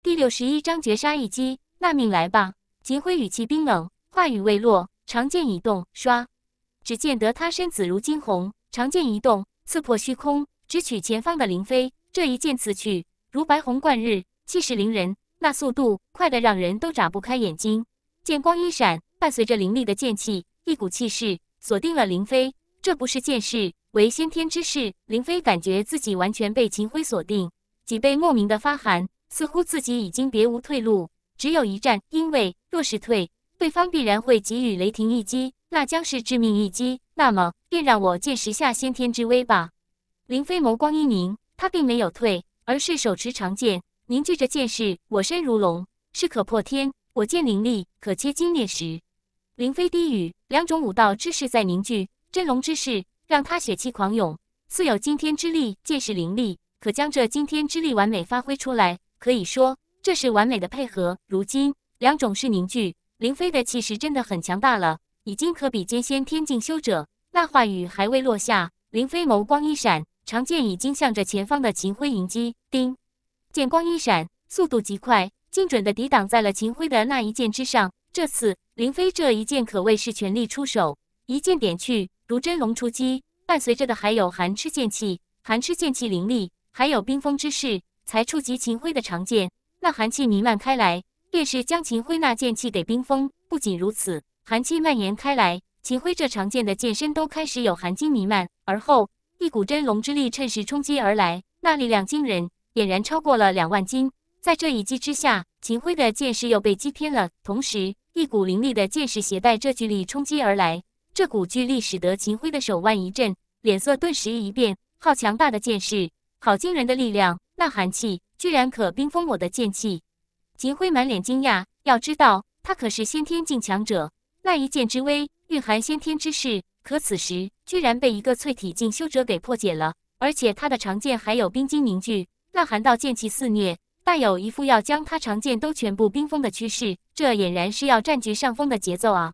第六十一章绝杀一击，纳命来吧！秦辉语气冰冷，话语未落，长剑已动，唰！只见得他身子如惊鸿，长剑一动，刺破虚空，直取前方的林飞。这一剑刺去，如白虹贯日，气势凌人。那速度快得让人都眨不开眼睛。剑光一闪，伴随着凌厉的剑气，一股气势锁定了林飞。这不是剑势，为先天之势。林飞感觉自己完全被秦辉锁定，脊背莫名的发寒。似乎自己已经别无退路，只有一战。因为若是退，对方必然会给予雷霆一击，那将是致命一击。那么，便让我见识下先天之威吧。林飞眸光一凝，他并没有退，而是手持长剑，凝聚着剑势。我身如龙，势可破天；我剑凌厉，可切金裂石。林飞低语，两种武道之势在凝聚，真龙之势让他血气狂涌，似有惊天之力。剑势凌厉，可将这惊天之力完美发挥出来。可以说这是完美的配合。如今两种是凝聚，林飞的气势真的很强大了，已经可比肩先天境修者。那话语还未落下，林飞眸光一闪，长剑已经向着前方的秦辉迎击。叮，剑光一闪，速度极快，精准的抵挡在了秦辉的那一剑之上。这次林飞这一剑可谓是全力出手，一剑点去，如真龙出击，伴随着的还有寒吃剑气，寒吃剑气凌厉，还有冰封之势。才触及秦辉的长剑，那寒气弥漫开来，便是将秦辉那剑气给冰封。不仅如此，寒气蔓延开来，秦辉这长剑的剑身都开始有寒晶弥漫。而后，一股真龙之力趁势冲击而来，那力量惊人，俨然超过了两万斤。在这一击之下，秦辉的剑势又被击偏了。同时，一股凌厉的剑势携带这巨力冲击而来，这股巨力使得秦辉的手腕一震，脸色顿时一变。好强大的剑势，好惊人的力量！那寒气居然可冰封我的剑气，秦辉满脸惊讶。要知道，他可是先天境强者，那一剑之威蕴含先天之势，可此时居然被一个淬体境修者给破解了。而且他的长剑还有冰晶凝聚，那寒道剑气肆虐，带有一副要将他长剑都全部冰封的趋势。这俨然是要占据上风的节奏啊！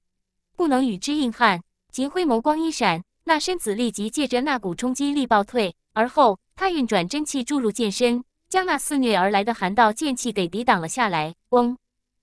不能与之硬撼，秦辉眸光一闪，那身子立即借着那股冲击力暴退，而后。他运转真气注入剑身，将那肆虐而来的寒道剑气给抵挡了下来。嗡，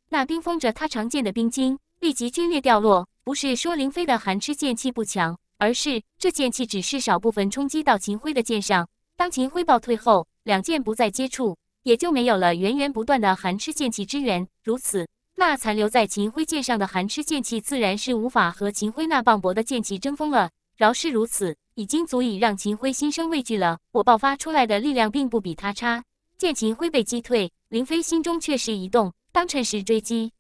那冰封着他长剑的冰晶立即皲裂掉落。不是说林飞的寒痴剑气不强，而是这剑气只是少部分冲击到秦辉的剑上。当秦辉暴退后，两剑不再接触，也就没有了源源不断的寒痴剑气支援。如此，那残留在秦辉剑上的寒痴剑气自然是无法和秦辉那磅礴的剑气争锋了。饶是如此。已经足以让秦辉心生畏惧了。我爆发出来的力量并不比他差。见秦辉被击退，林飞心中却是一动，当趁势追击。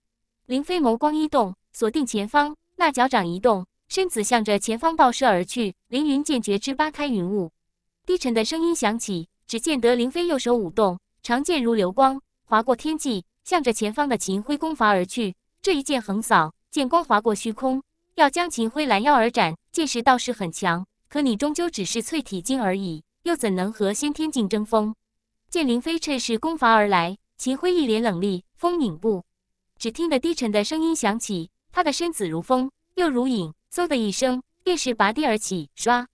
林飞眸光一动，锁定前方，那脚掌一动，身子向着前方爆射而去。凌云剑诀之八开云雾，低沉的声音响起。只见得林飞右手舞动，长剑如流光划过天际，向着前方的秦辉攻伐而去。这一剑横扫，剑光划过虚空，要将秦辉拦腰而斩。剑势倒是很强。可你终究只是淬体精而已，又怎能和先天境争锋？见林飞趁势攻伐而来，秦辉一脸冷厉，风影步。只听得低沉的声音响起，他的身子如风又如影，嗖的一声便是拔地而起，唰。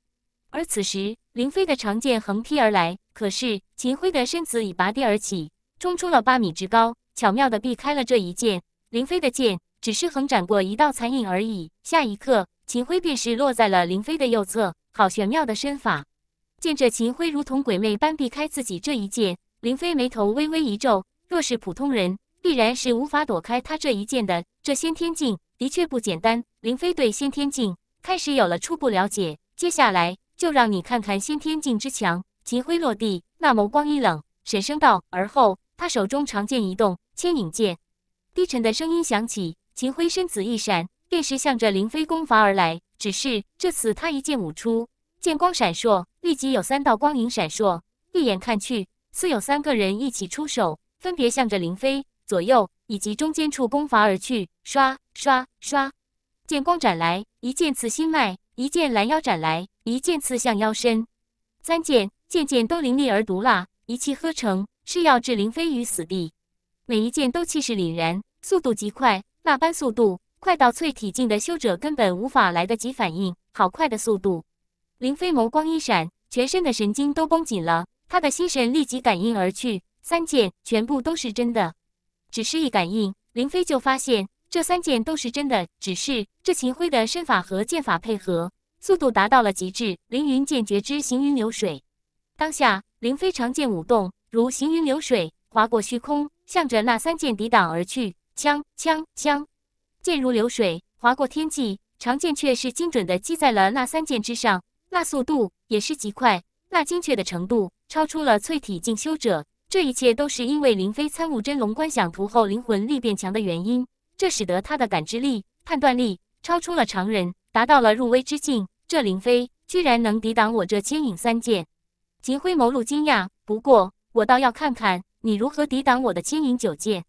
而此时，林飞的长剑横劈而来，可是秦辉的身子已拔地而起，冲出了八米之高，巧妙的避开了这一剑。林飞的剑只是横斩过一道残影而已。下一刻，秦辉便是落在了林飞的右侧。好玄妙的身法！见这秦辉如同鬼魅般避开自己这一剑，林飞眉头微微一皱。若是普通人，必然是无法躲开他这一剑的。这先天境的确不简单。林飞对先天境开始有了初步了解。接下来就让你看看先天境之强。秦辉落地，那眸光一冷，沈声道。而后他手中长剑一动，牵引剑，低沉的声音响起。秦辉身子一闪，便是向着林飞攻伐而来。只是这次，他一剑舞出，剑光闪烁，立即有三道光影闪烁。一眼看去，似有三个人一起出手，分别向着林飞左右以及中间处攻伐而去。刷刷刷，剑光斩来，一剑刺心脉，一剑拦腰斩来，一剑刺向腰身。三剑，剑剑都凌厉而毒辣，一气呵成，是要置林飞于死地。每一剑都气势凛然，速度极快，那般速度。快到淬体境的修者根本无法来得及反应，好快的速度！林飞眸光一闪，全身的神经都绷紧了，他的心神立即感应而去。三剑全部都是真的，只是一感应，林飞就发现这三剑都是真的。只是这秦辉的身法和剑法配合，速度达到了极致。凌云剑诀之行云流水，当下林飞长剑舞动，如行云流水划过虚空，向着那三剑抵挡而去。枪枪枪！剑如流水划过天际，长剑却是精准的击在了那三剑之上。那速度也是极快，那精确的程度超出了淬体境修者。这一切都是因为林飞参悟真龙观想图后灵魂力变强的原因，这使得他的感知力、判断力超出了常人，达到了入微之境。这林飞居然能抵挡我这牵引三剑，秦辉眸露惊讶。不过我倒要看看你如何抵挡我的牵引九剑。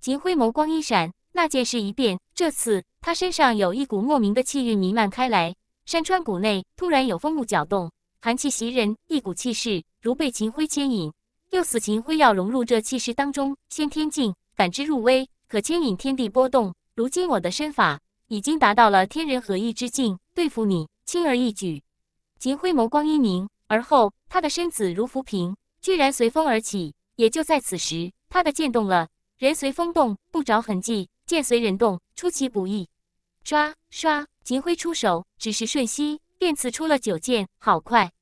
秦辉眸光一闪。那件事一变，这次他身上有一股莫名的气运弥漫开来。山川谷内突然有风物搅动，寒气袭人，一股气势如被秦辉牵引，又似秦辉要融入这气势当中。先天境感知入微，可牵引天地波动。如今我的身法已经达到了天人合一之境，对付你轻而易举。秦辉眸光一凝，而后他的身子如浮萍，居然随风而起。也就在此时，他的剑动了，人随风动，不着痕迹。剑随人动，出其不意，刷刷！秦辉出手，只是瞬息，便刺出了九剑，好快！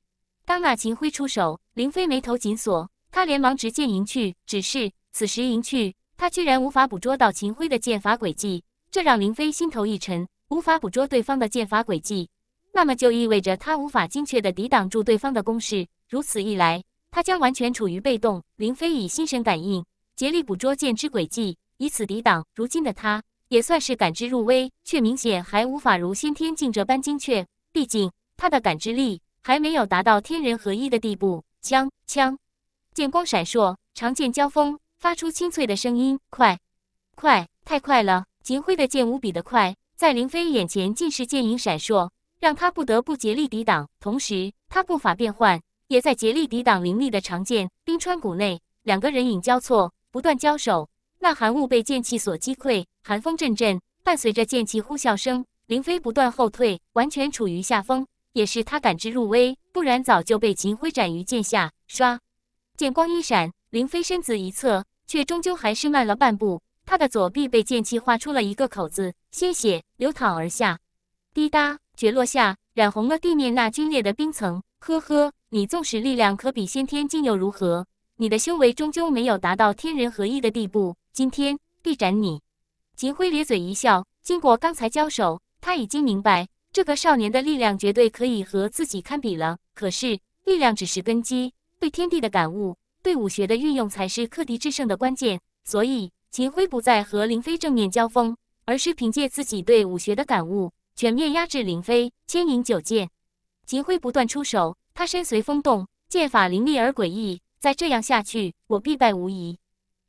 当那秦辉出手，林飞眉头紧锁，他连忙执剑迎去。只是此时迎去，他居然无法捕捉到秦辉的剑法轨迹，这让林飞心头一沉。无法捕捉对方的剑法轨迹，那么就意味着他无法精确地抵挡住对方的攻势。如此一来，他将完全处于被动。林飞以心神感应，竭力捕捉剑之轨迹。以此抵挡。如今的他也算是感知入微，却明显还无法如先天境这般精确。毕竟他的感知力还没有达到天人合一的地步。枪枪，剑光闪烁，长剑交锋，发出清脆的声音。快，快，太快了！秦辉的剑无比的快，在林飞眼前尽是剑影闪烁，让他不得不竭力抵挡。同时，他步伐变换，也在竭力抵挡凌厉的长剑。冰川谷内，两个人影交错，不断交手。那寒雾被剑气所击溃，寒风阵阵，伴随着剑气呼啸声，林飞不断后退，完全处于下风，也是他感知入微，不然早就被秦辉斩于剑下。刷，剑光一闪，林飞身子一侧，却终究还是慢了半步，他的左臂被剑气划出了一个口子，鲜血流淌而下，滴答，决落下，染红了地面那龟裂的冰层。呵呵，你纵使力量可比先天境又如何？你的修为终究没有达到天人合一的地步。今天必斩你！秦辉咧嘴一笑。经过刚才交手，他已经明白这个少年的力量绝对可以和自己堪比了。可是，力量只是根基，对天地的感悟，对武学的运用才是克敌制胜的关键。所以，秦辉不再和林飞正面交锋，而是凭借自己对武学的感悟，全面压制林飞。牵引九剑，秦辉不断出手，他身随风动，剑法凌厉而诡异。再这样下去，我必败无疑。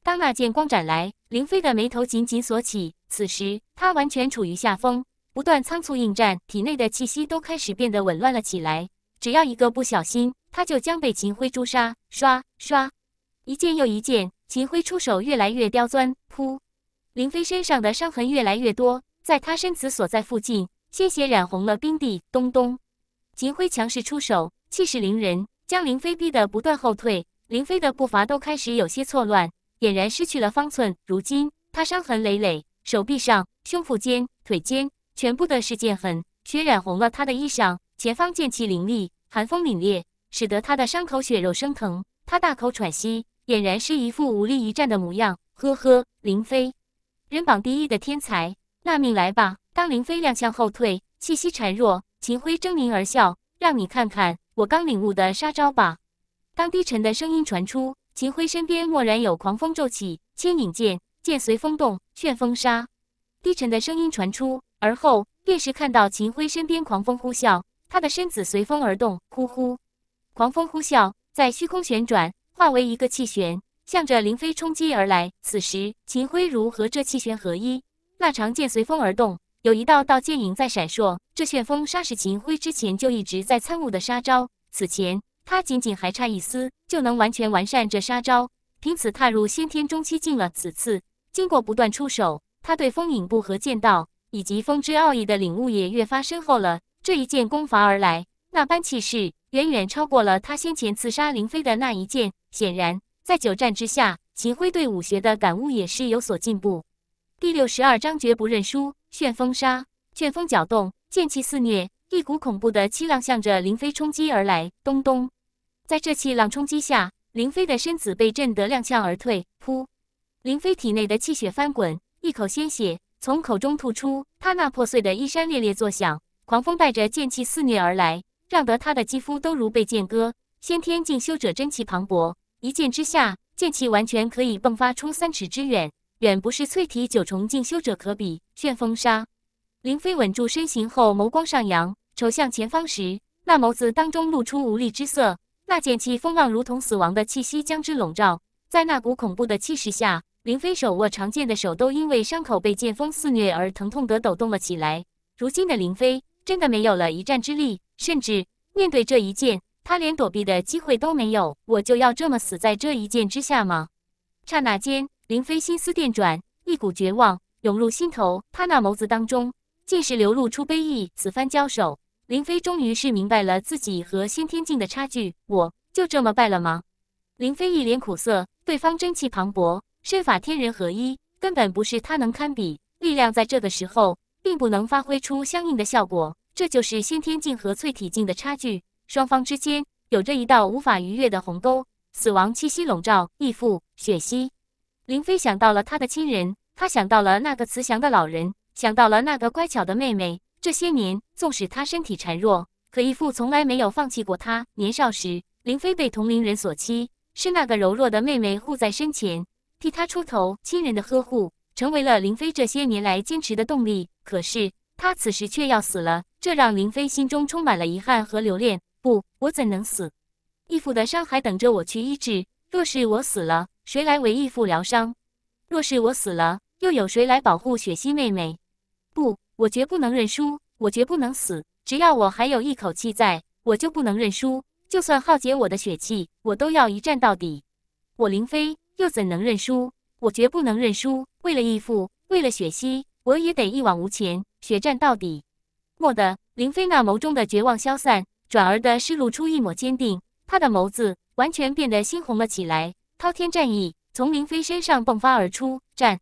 当那剑光斩来，林飞的眉头紧紧锁起。此时他完全处于下风，不断仓促应战，体内的气息都开始变得紊乱了起来。只要一个不小心，他就将被秦辉诛杀。刷刷，一剑又一剑，秦辉出手越来越刁钻。噗，林飞身上的伤痕越来越多，在他身子所在附近，鲜血染红了冰地。咚咚，秦辉强势出手，气势凌人，将林飞逼得不断后退。林飞的步伐都开始有些错乱。俨然失去了方寸。如今他伤痕累累，手臂上、胸腹间、腿间，全部的是剑痕，血染红了他的衣裳。前方剑气凌厉，寒风凛冽，使得他的伤口血肉生疼。他大口喘息，俨然是一副无力一战的模样。呵呵，林飞，人榜第一的天才，纳命来吧！当林飞踉跄后退，气息孱弱，秦辉狰狞而笑：“让你看看我刚领悟的杀招吧！”当低沉的声音传出。秦辉身边蓦然有狂风骤起，牵引剑，剑随风动，旋风杀。低沉的声音传出，而后便是看到秦辉身边狂风呼啸，他的身子随风而动，呼呼，狂风呼啸，在虚空旋转，化为一个气旋，向着林飞冲击而来。此时，秦辉如和这气旋合一，那长剑随风而动，有一道道剑影在闪烁。这旋风杀是秦辉之前就一直在参悟的杀招，此前。他仅仅还差一丝，就能完全完善这杀招，凭此踏入先天中期境了。此次经过不断出手，他对风影步和剑道以及风之奥义的领悟也越发深厚了。这一剑攻伐而来，那般气势远远超过了他先前刺杀林飞的那一剑。显然，在久战之下，秦辉对武学的感悟也是有所进步。第六十二章绝不认输，旋风杀，旋风搅动，剑气肆虐，一股恐怖的气浪向着林飞冲击而来。咚咚。在这气浪冲击下，林飞的身子被震得踉跄而退。噗，林飞体内的气血翻滚，一口鲜血从口中吐出，他那破碎的衣衫猎猎作响。狂风带着剑气肆虐而来，让得他的肌肤都如被剑割。先天境修者真气磅礴，一剑之下，剑气完全可以迸发出三尺之远，远不是淬体九重境修者可比。旋风杀，林飞稳住身形后，眸光上扬，瞅向前方时，那眸子当中露出无力之色。那剑气风浪如同死亡的气息将之笼罩，在那股恐怖的气势下，林飞手握长剑的手都因为伤口被剑锋肆虐而疼痛地抖动了起来。如今的林飞真的没有了一战之力，甚至面对这一剑，他连躲避的机会都没有。我就要这么死在这一剑之下吗？刹那间，林飞心思电转，一股绝望涌入心头，他那眸子当中尽是流露出悲意。此番交手。林飞终于是明白了自己和先天境的差距，我就这么败了吗？林飞一脸苦涩，对方真气磅礴，身法天人合一，根本不是他能堪比。力量在这个时候并不能发挥出相应的效果，这就是先天境和淬体境的差距，双方之间有着一道无法逾越的鸿沟。死亡气息笼罩，义父血息，林飞想到了他的亲人，他想到了那个慈祥的老人，想到了那个乖巧的妹妹。这些年，纵使他身体孱弱，可义父从来没有放弃过他。年少时，林飞被同龄人所欺，是那个柔弱的妹妹护在身前，替他出头。亲人的呵护成为了林飞这些年来坚持的动力。可是他此时却要死了，这让林飞心中充满了遗憾和留恋。不，我怎能死？义父的伤还等着我去医治。若是我死了，谁来为义父疗伤？若是我死了，又有谁来保护雪溪妹妹？不。我绝不能认输，我绝不能死。只要我还有一口气在，我就不能认输。就算耗竭我的血气，我都要一战到底。我林飞又怎能认输？我绝不能认输。为了义父，为了雪溪，我也得一往无前，血战到底。蓦地，林飞那眸中的绝望消散，转而的失露出一抹坚定。他的眸子完全变得猩红了起来，滔天战意从林飞身上迸发而出，战！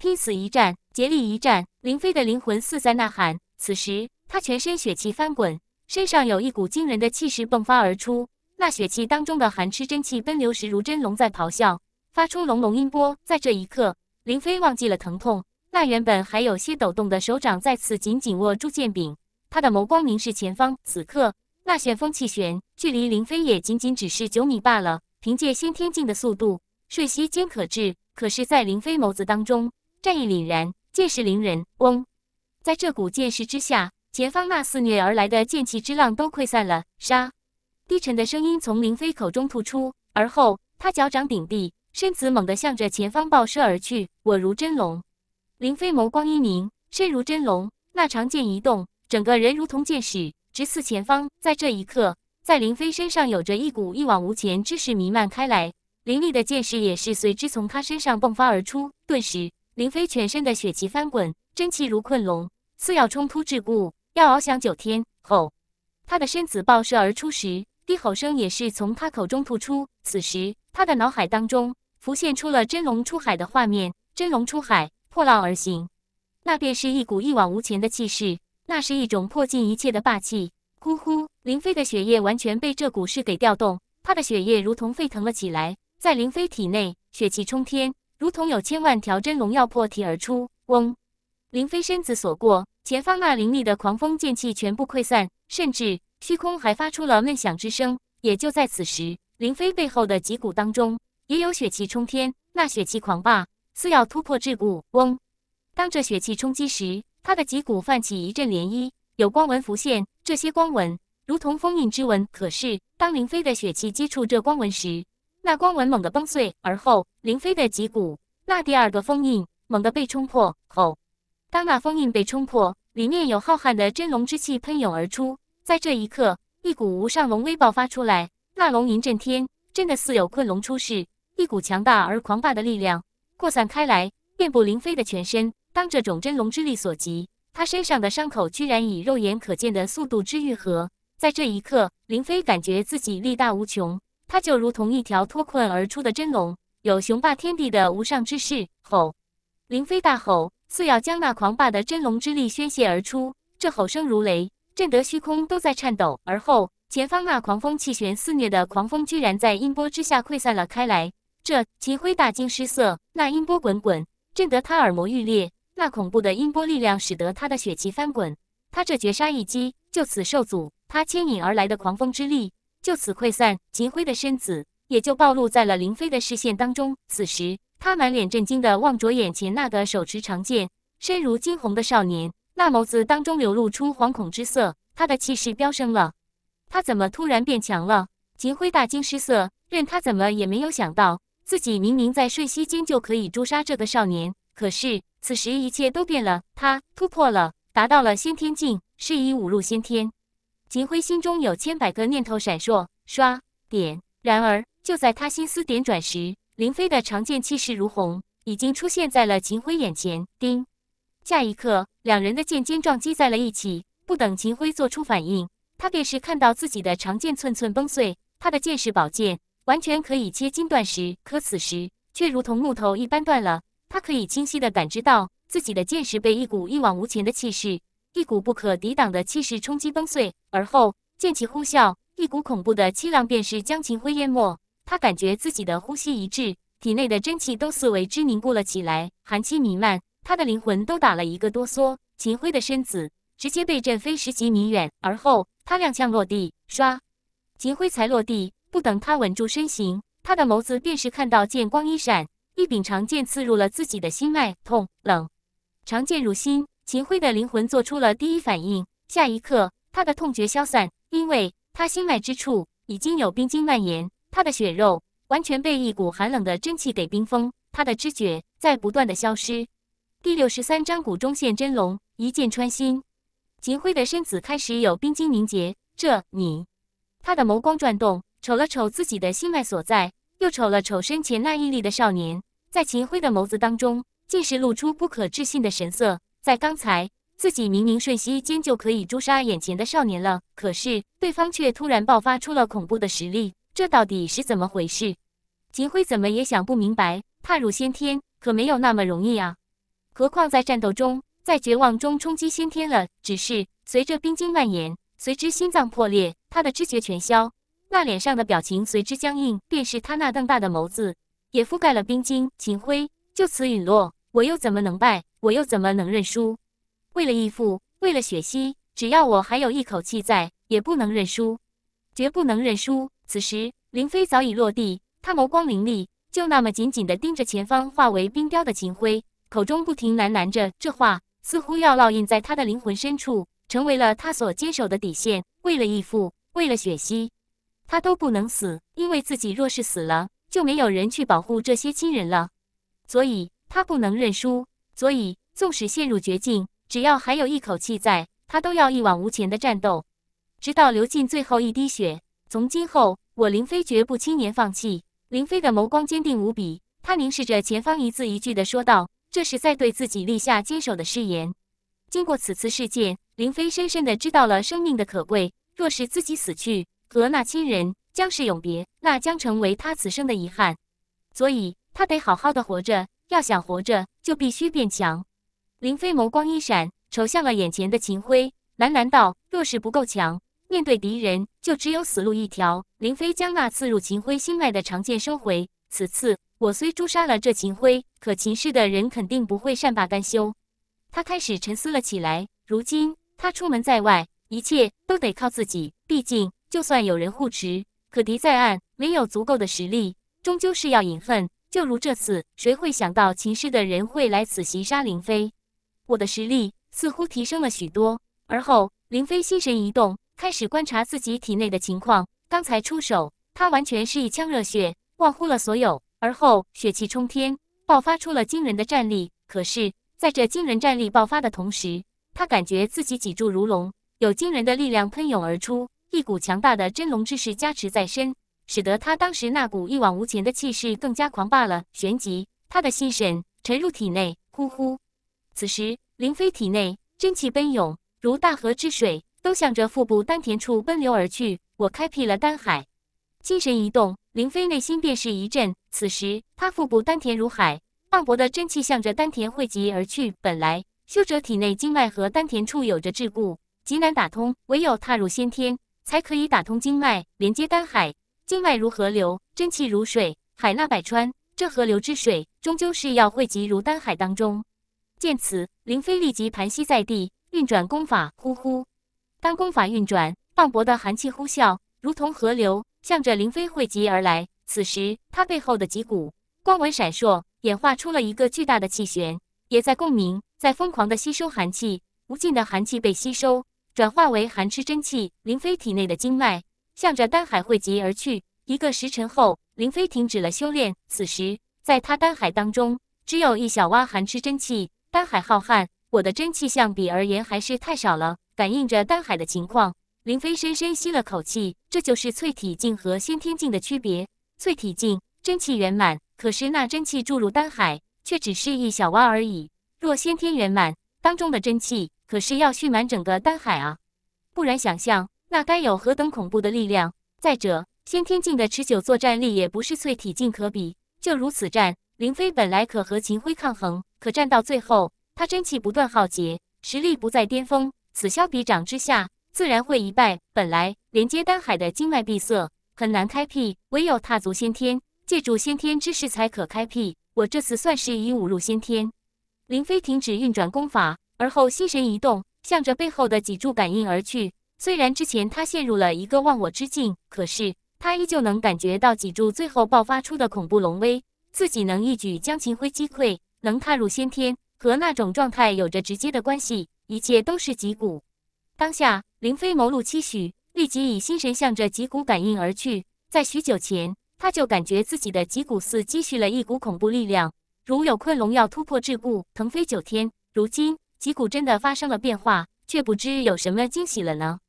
拼死一战，竭力一战，林飞的灵魂似在呐喊。此时，他全身血气翻滚，身上有一股惊人的气势迸发而出。那血气当中的寒痴真气奔流时，如真龙在咆哮，发出隆隆音波。在这一刻，林飞忘记了疼痛，那原本还有些抖动的手掌再次紧紧握住剑柄。他的眸光凝视前方。此刻，那旋风气旋距离林飞也仅仅只是九米罢了。凭借先天境的速度，瞬息间可至。可是，在林飞眸子当中，战意凛然，剑势凌人。嗡，在这股剑势之下，前方那肆虐而来的剑气之浪都溃散了。杀！低沉的声音从林飞口中吐出，而后他脚掌顶地，身子猛地向着前方爆射而去。我如真龙，林飞眸光一凝，身如真龙，那长剑一动，整个人如同剑矢，直刺前方。在这一刻，在林飞身上有着一股一往无前之势弥漫开来，凌厉的剑势也是随之从他身上迸发而出，顿时。林飞全身的血气翻滚，真气如困龙，似要冲突桎梏，要翱翔九天。吼！他的身子爆射而出时，低吼声也是从他口中吐出。此时，他的脑海当中浮现出了真龙出海的画面：真龙出海，破浪而行，那便是一股一往无前的气势，那是一种破尽一切的霸气。呼呼！林飞的血液完全被这股势给调动，他的血液如同沸腾了起来，在林飞体内，血气冲天。如同有千万条真龙要破体而出，嗡！林飞身子所过，前方那凌厉的狂风剑气全部溃散，甚至虚空还发出了闷响之声。也就在此时，林飞背后的脊骨当中也有血气冲天，那血气狂霸，似要突破桎梏。嗡！当这血气冲击时，他的脊骨泛起一阵涟漪，有光纹浮现。这些光纹如同封印之纹，可是当林飞的血气接触这光纹时，那光纹猛地崩碎，而后林飞的脊骨，那第二个封印猛地被冲破。吼！当那封印被冲破，里面有浩瀚的真龙之气喷涌而出。在这一刻，一股无上龙威爆发出来，那龙吟震天，真的似有困龙出世。一股强大而狂霸的力量扩散开来，遍布林飞的全身。当这种真龙之力所及，他身上的伤口居然以肉眼可见的速度之愈。合。在这一刻，林飞感觉自己力大无穷。他就如同一条脱困而出的真龙，有雄霸天地的无上之势。吼！林飞大吼，似要将那狂霸的真龙之力宣泄而出。这吼声如雷，震得虚空都在颤抖。而后，前方那狂风气旋肆虐的狂风，居然在音波之下溃散了开来。这齐辉大惊失色，那音波滚滚，震得他耳膜欲裂。那恐怖的音波力量，使得他的血气翻滚。他这绝杀一击，就此受阻。他牵引而来的狂风之力。就此溃散，秦辉的身子也就暴露在了林飞的视线当中。此时，他满脸震惊的望着眼前那个手持长剑、身如惊鸿的少年，那眸子当中流露出惶恐之色。他的气势飙升了，他怎么突然变强了？秦辉大惊失色，任他怎么也没有想到，自己明明在瞬息间就可以诛杀这个少年，可是此时一切都变了，他突破了，达到了先天境，是以五入先天。秦辉心中有千百个念头闪烁，刷点。然而就在他心思点转时，林飞的长剑气势如虹，已经出现在了秦辉眼前。叮！下一刻，两人的剑尖撞击在了一起。不等秦辉做出反应，他便是看到自己的长剑寸寸崩碎。他的剑是宝剑，完全可以切金断石，可此时却如同木头一般断了。他可以清晰的感知到，自己的剑石被一股一往无前的气势。一股不可抵挡的气势冲击崩碎，而后剑气呼啸，一股恐怖的气浪便是将秦辉淹没。他感觉自己的呼吸一滞，体内的真气都似为之凝固了起来，寒气弥漫，他的灵魂都打了一个哆嗦。秦辉的身子直接被震飞十几米远，而后他踉跄落地，唰，秦辉才落地，不等他稳住身形，他的眸子便是看到剑光一闪，一柄长剑刺入了自己的心脉，痛冷，长剑入心。秦辉的灵魂做出了第一反应，下一刻，他的痛觉消散，因为他心脉之处已经有冰晶蔓延，他的血肉完全被一股寒冷的真气给冰封，他的知觉在不断的消失。第六十三章谷中现真龙，一箭穿心，秦辉的身子开始有冰晶凝结。这你，他的眸光转动，瞅了瞅自己的心脉所在，又瞅了瞅身前那屹立的少年，在秦辉的眸子当中，竟是露出不可置信的神色。在刚才，自己明明瞬息间就可以诛杀眼前的少年了，可是对方却突然爆发出了恐怖的实力，这到底是怎么回事？秦辉怎么也想不明白，踏入先天可没有那么容易啊！何况在战斗中，在绝望中冲击先天了，只是随着冰晶蔓延，随之心脏破裂，他的知觉全消，那脸上的表情随之僵硬，便是他那瞪大的眸子也覆盖了冰晶。秦辉就此陨落，我又怎么能败？我又怎么能认输？为了义父，为了雪溪，只要我还有一口气在，也不能认输，绝不能认输。此时，林飞早已落地，他眸光凌厉，就那么紧紧地盯着前方化为冰雕的秦辉，口中不停喃喃着这话，似乎要烙印在他的灵魂深处，成为了他所坚守的底线。为了义父，为了雪溪，他都不能死，因为自己若是死了，就没有人去保护这些亲人了，所以他不能认输。所以，纵使陷入绝境，只要还有一口气在，他都要一往无前的战斗，直到流尽最后一滴血。从今后，我林飞绝不轻言放弃。林飞的眸光坚定无比，他凝视着前方，一字一句的说道：“这是在对自己立下坚守的誓言。”经过此次事件，林飞深深的知道了生命的可贵。若是自己死去，和那亲人将是永别，那将成为他此生的遗憾。所以，他得好好的活着。要想活着，就必须变强。林飞眸光一闪，瞅向了眼前的秦辉，喃喃道：“若是不够强，面对敌人就只有死路一条。”林飞将那刺入秦辉心脉的长剑收回。此次我虽诛杀了这秦辉，可秦氏的人肯定不会善罢甘休。他开始沉思了起来。如今他出门在外，一切都得靠自己。毕竟，就算有人护持，可敌在暗，没有足够的实力，终究是要饮恨。就如这次，谁会想到秦师的人会来此袭杀林飞？我的实力似乎提升了许多。而后，林飞心神一动，开始观察自己体内的情况。刚才出手，他完全是一腔热血，忘乎了所有。而后，血气冲天，爆发出了惊人的战力。可是，在这惊人战力爆发的同时，他感觉自己脊柱如龙，有惊人的力量喷涌而出，一股强大的真龙之势加持在身。使得他当时那股一往无前的气势更加狂霸了。旋即，他的心神沉入体内，呼呼。此时，林飞体内真气奔涌，如大河之水，都向着腹部丹田处奔流而去。我开辟了丹海，心神一动，林飞内心便是一震。此时，他腹部丹田如海，磅礴的真气向着丹田汇集而去。本来，修者体内经脉和丹田处有着桎梏，极难打通，唯有踏入先天，才可以打通经脉，连接丹海。经脉如河流，真气如水，海纳百川。这河流之水终究是要汇集如丹海当中。见此，林飞立即盘膝在地，运转功法。呼呼，当功法运转，磅礴的寒气呼啸，如同河流，向着林飞汇集而来。此时，他背后的脊骨光纹闪烁，演化出了一个巨大的气旋，也在共鸣，在疯狂地吸收寒气。无尽的寒气被吸收，转化为寒痴真气，林飞体内的经脉。向着丹海汇集而去。一个时辰后，林飞停止了修炼。此时，在他丹海当中，只有一小洼寒吃真气。丹海浩瀚，我的真气相比而言还是太少了。感应着丹海的情况，林飞深深吸了口气。这就是淬体境和先天境的区别。淬体境真气圆满，可是那真气注入丹海，却只是一小洼而已。若先天圆满，当中的真气可是要蓄满整个丹海啊！不然，想象。那该有何等恐怖的力量？再者，先天境的持久作战力也不是淬体境可比。就如此战，林飞本来可和秦辉抗衡，可战到最后，他真气不断耗竭，实力不在巅峰，此消彼长之下，自然会一败。本来连接丹海的经脉闭塞，很难开辟，唯有踏足先天，借助先天之势才可开辟。我这次算是已五入先天。林飞停止运转功法，而后心神一动，向着背后的脊柱感应而去。虽然之前他陷入了一个忘我之境，可是他依旧能感觉到脊柱最后爆发出的恐怖龙威，自己能一举将秦辉击溃，能踏入先天，和那种状态有着直接的关系。一切都是脊骨。当下，林飞眸露期许，立即以心神向着脊骨感应而去。在许久前，他就感觉自己的脊骨似积蓄了一股恐怖力量，如有困龙要突破桎梏，腾飞九天。如今，脊骨真的发生了变化，却不知有什么惊喜了呢？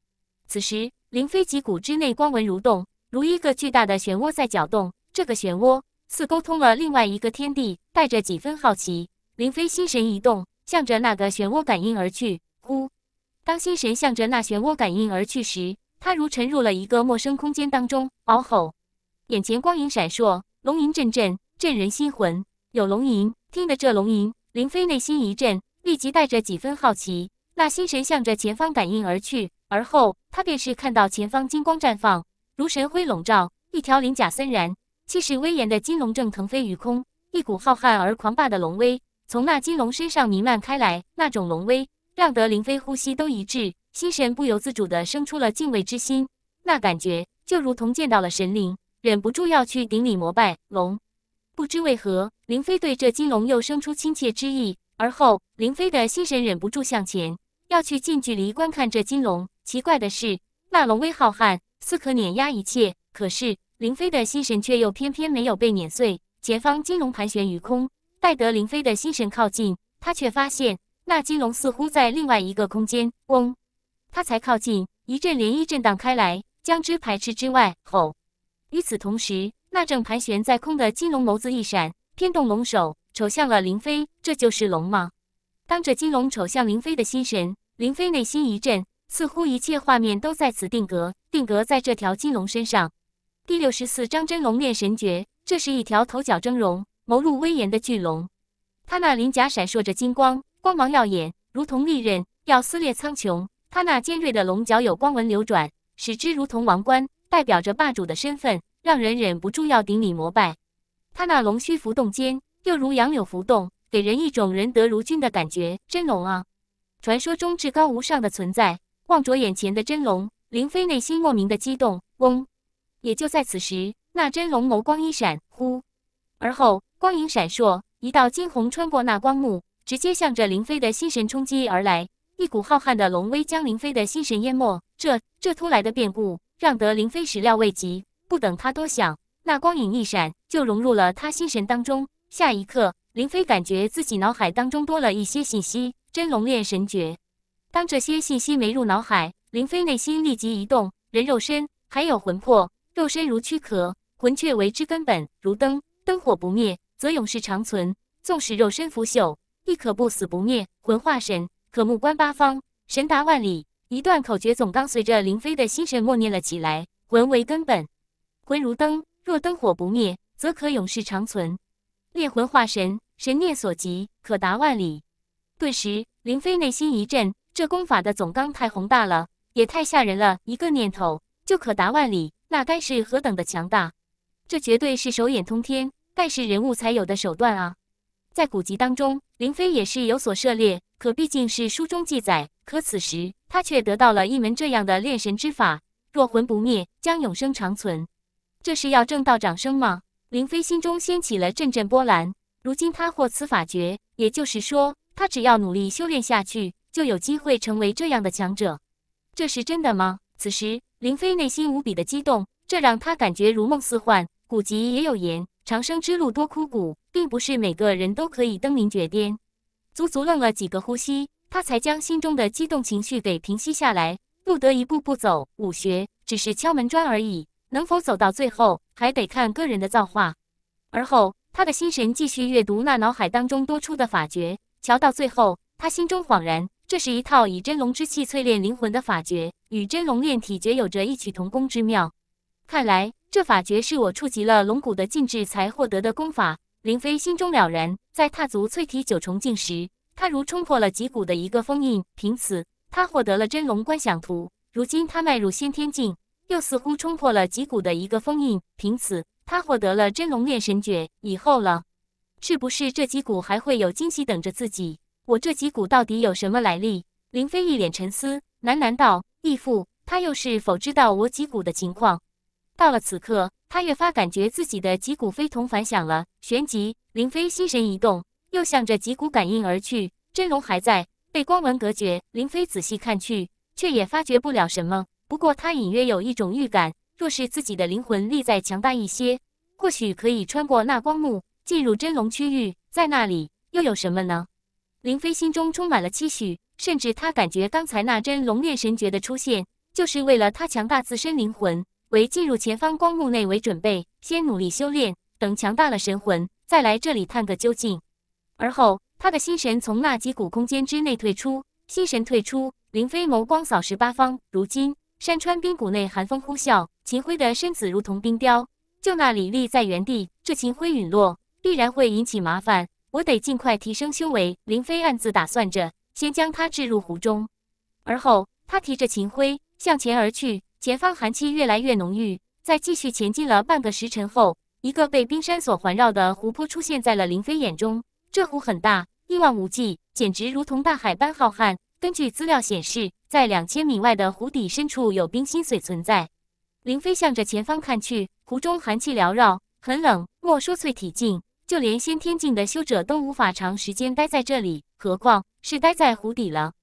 此时，林飞脊骨之内光纹蠕动，如一个巨大的漩涡在搅动。这个漩涡似沟通了另外一个天地，带着几分好奇，林飞心神一动，向着那个漩涡感应而去。呼！当心神向着那漩涡感应而去时，他如沉入了一个陌生空间当中。嗷吼！眼前光影闪烁，龙吟阵阵，震人心魂。有龙吟，听得这龙吟，林飞内心一震，立即带着几分好奇，那心神向着前方感应而去，而后。他便是看到前方金光绽放，如神辉笼罩，一条鳞甲森然、气势威严的金龙正腾飞于空，一股浩瀚而狂霸的龙威从那金龙身上弥漫开来，那种龙威让得林飞呼吸都一滞，心神不由自主的生出了敬畏之心。那感觉就如同见到了神灵，忍不住要去顶礼膜拜。龙，不知为何，林飞对这金龙又生出亲切之意。而后，林飞的心神忍不住向前。要去近距离观看这金龙，奇怪的是，那龙威浩瀚，似可碾压一切，可是林飞的心神却又偏偏没有被碾碎。前方金龙盘旋于空，待得林飞的心神靠近，他却发现那金龙似乎在另外一个空间。嗡，他才靠近，一阵涟漪震荡开来，将之排斥之外。吼！与此同时，那正盘旋在空的金龙眸子一闪，偏动龙首，瞅向了林飞。这就是龙吗？当着金龙瞅向林飞的心神，林飞内心一震，似乎一切画面都在此定格，定格在这条金龙身上。第六十四章真龙炼神诀，这是一条头角峥嵘、眸露威严的巨龙。它那鳞甲闪烁着金光，光芒耀眼，如同利刃要撕裂苍穹。它那尖锐的龙角有光纹流转，使之如同王冠，代表着霸主的身份，让人忍不住要顶礼膜拜。它那龙须浮动间，又如杨柳浮动。给人一种仁德如君的感觉，真龙啊！传说中至高无上的存在。望着眼前的真龙，林飞内心莫名的激动。嗡！也就在此时，那真龙眸光一闪，呼！而后光影闪烁，一道金红穿过那光幕，直接向着林飞的心神冲击而来。一股浩瀚的龙威将林飞的心神淹没。这这突来的变故让得林飞始料未及。不等他多想，那光影一闪，就融入了他心神当中。下一刻。林飞感觉自己脑海当中多了一些信息，真龙炼神诀。当这些信息没入脑海，林飞内心立即一动。人肉身还有魂魄，肉身如躯壳，魂却为之根本，如灯，灯火不灭，则永世长存。纵使肉身腐朽，亦可不死不灭。魂化神，可目观八方，神达万里。一段口诀总纲，随着林飞的心神默念了起来。魂为根本，魂如灯，若灯火不灭，则可永世长存。猎魂化神，神念所及可达万里。顿时，林飞内心一震，这功法的总纲太宏大了，也太吓人了。一个念头就可达万里，那该是何等的强大！这绝对是手眼通天、盖世人物才有的手段啊！在古籍当中，林飞也是有所涉猎，可毕竟是书中记载。可此时，他却得到了一门这样的炼神之法。若魂不灭，将永生长存。这是要正道长生吗？林飞心中掀起了阵阵波澜。如今他获此法诀，也就是说，他只要努力修炼下去，就有机会成为这样的强者。这是真的吗？此时，林飞内心无比的激动，这让他感觉如梦似幻。古籍也有言：“长生之路多枯骨，并不是每个人都可以登临绝巅。”足足愣了几个呼吸，他才将心中的激动情绪给平息下来。不得一步步走，武学只是敲门砖而已。能否走到最后，还得看个人的造化。而后，他的心神继续阅读那脑海当中多出的法诀，瞧到最后，他心中恍然，这是一套以真龙之气淬炼灵魂的法诀，与真龙炼体诀有着异曲同工之妙。看来，这法诀是我触及了龙骨的禁制才获得的功法。林飞心中了然，在踏足淬体九重境时，他如冲破了脊骨的一个封印，凭此，他获得了真龙观想图。如今，他迈入先天境。又似乎冲破了脊骨的一个封印，凭此他获得了真龙炼神诀以后了。是不是这脊骨还会有惊喜等着自己？我这脊骨到底有什么来历？林飞一脸沉思，喃喃道：“义父，他又是否知道我脊骨的情况？”到了此刻，他越发感觉自己的脊骨非同凡响了。旋即，林飞心神一动，又向着脊骨感应而去。真龙还在，被光纹隔绝。林飞仔细看去，却也发觉不了什么。不过，他隐约有一种预感，若是自己的灵魂力再强大一些，或许可以穿过那光幕，进入真龙区域，在那里又有什么呢？林飞心中充满了期许，甚至他感觉刚才那真龙炼神诀的出现，就是为了他强大自身灵魂，为进入前方光幕内为准备。先努力修炼，等强大了神魂，再来这里探个究竟。而后，他的心神从那几股空间之内退出，心神退出，林飞眸光扫视八方，如今。山川冰谷内，寒风呼啸。秦辉的身子如同冰雕，就那里立在原地。这秦辉陨落，必然会引起麻烦。我得尽快提升修为。林飞暗自打算着，先将他置入湖中，而后他提着秦辉向前而去。前方寒气越来越浓郁，在继续前进了半个时辰后，一个被冰山所环绕的湖泊出现在了林飞眼中。这湖很大，一望无际，简直如同大海般浩瀚。根据资料显示。在两千米外的湖底深处有冰心髓存在。林飞向着前方看去，湖中寒气缭绕，很冷。莫说淬体境，就连先天境的修者都无法长时间待在这里，何况是待在湖底了。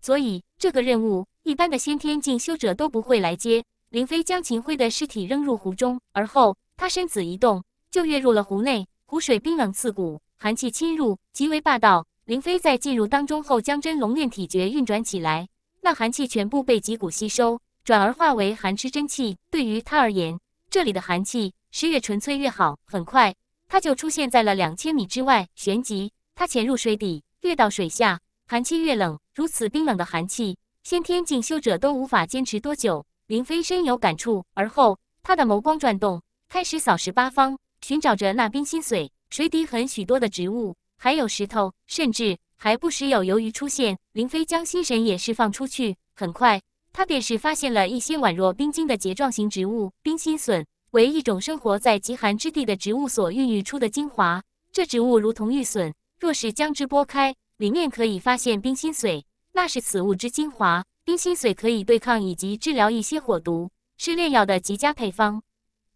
所以这个任务，一般的先天境修者都不会来接。林飞将秦辉的尸体扔入湖中，而后他身子一动，就跃入了湖内。湖水冰冷刺骨，寒气侵入，极为霸道。林飞在进入当中后，将真龙炼体诀运转起来。那寒气全部被脊骨吸收，转而化为寒吃真气。对于他而言，这里的寒气是越纯粹越好。很快，他就出现在了两千米之外。旋即，他潜入水底，越到水下，寒气越冷。如此冰冷的寒气，先天进修者都无法坚持多久。林飞深有感触，而后他的眸光转动，开始扫视八方，寻找着那冰心髓。水底很许多的植物，还有石头，甚至。还不时有鱿鱼出现，林飞将心神也释放出去，很快他便是发现了一些宛若冰晶的结状型植物，冰心笋为一种生活在极寒之地的植物所孕育出的精华。这植物如同玉笋，若是将之剥开，里面可以发现冰心髓，那是此物之精华。冰心髓可以对抗以及治疗一些火毒，是炼药的极佳配方。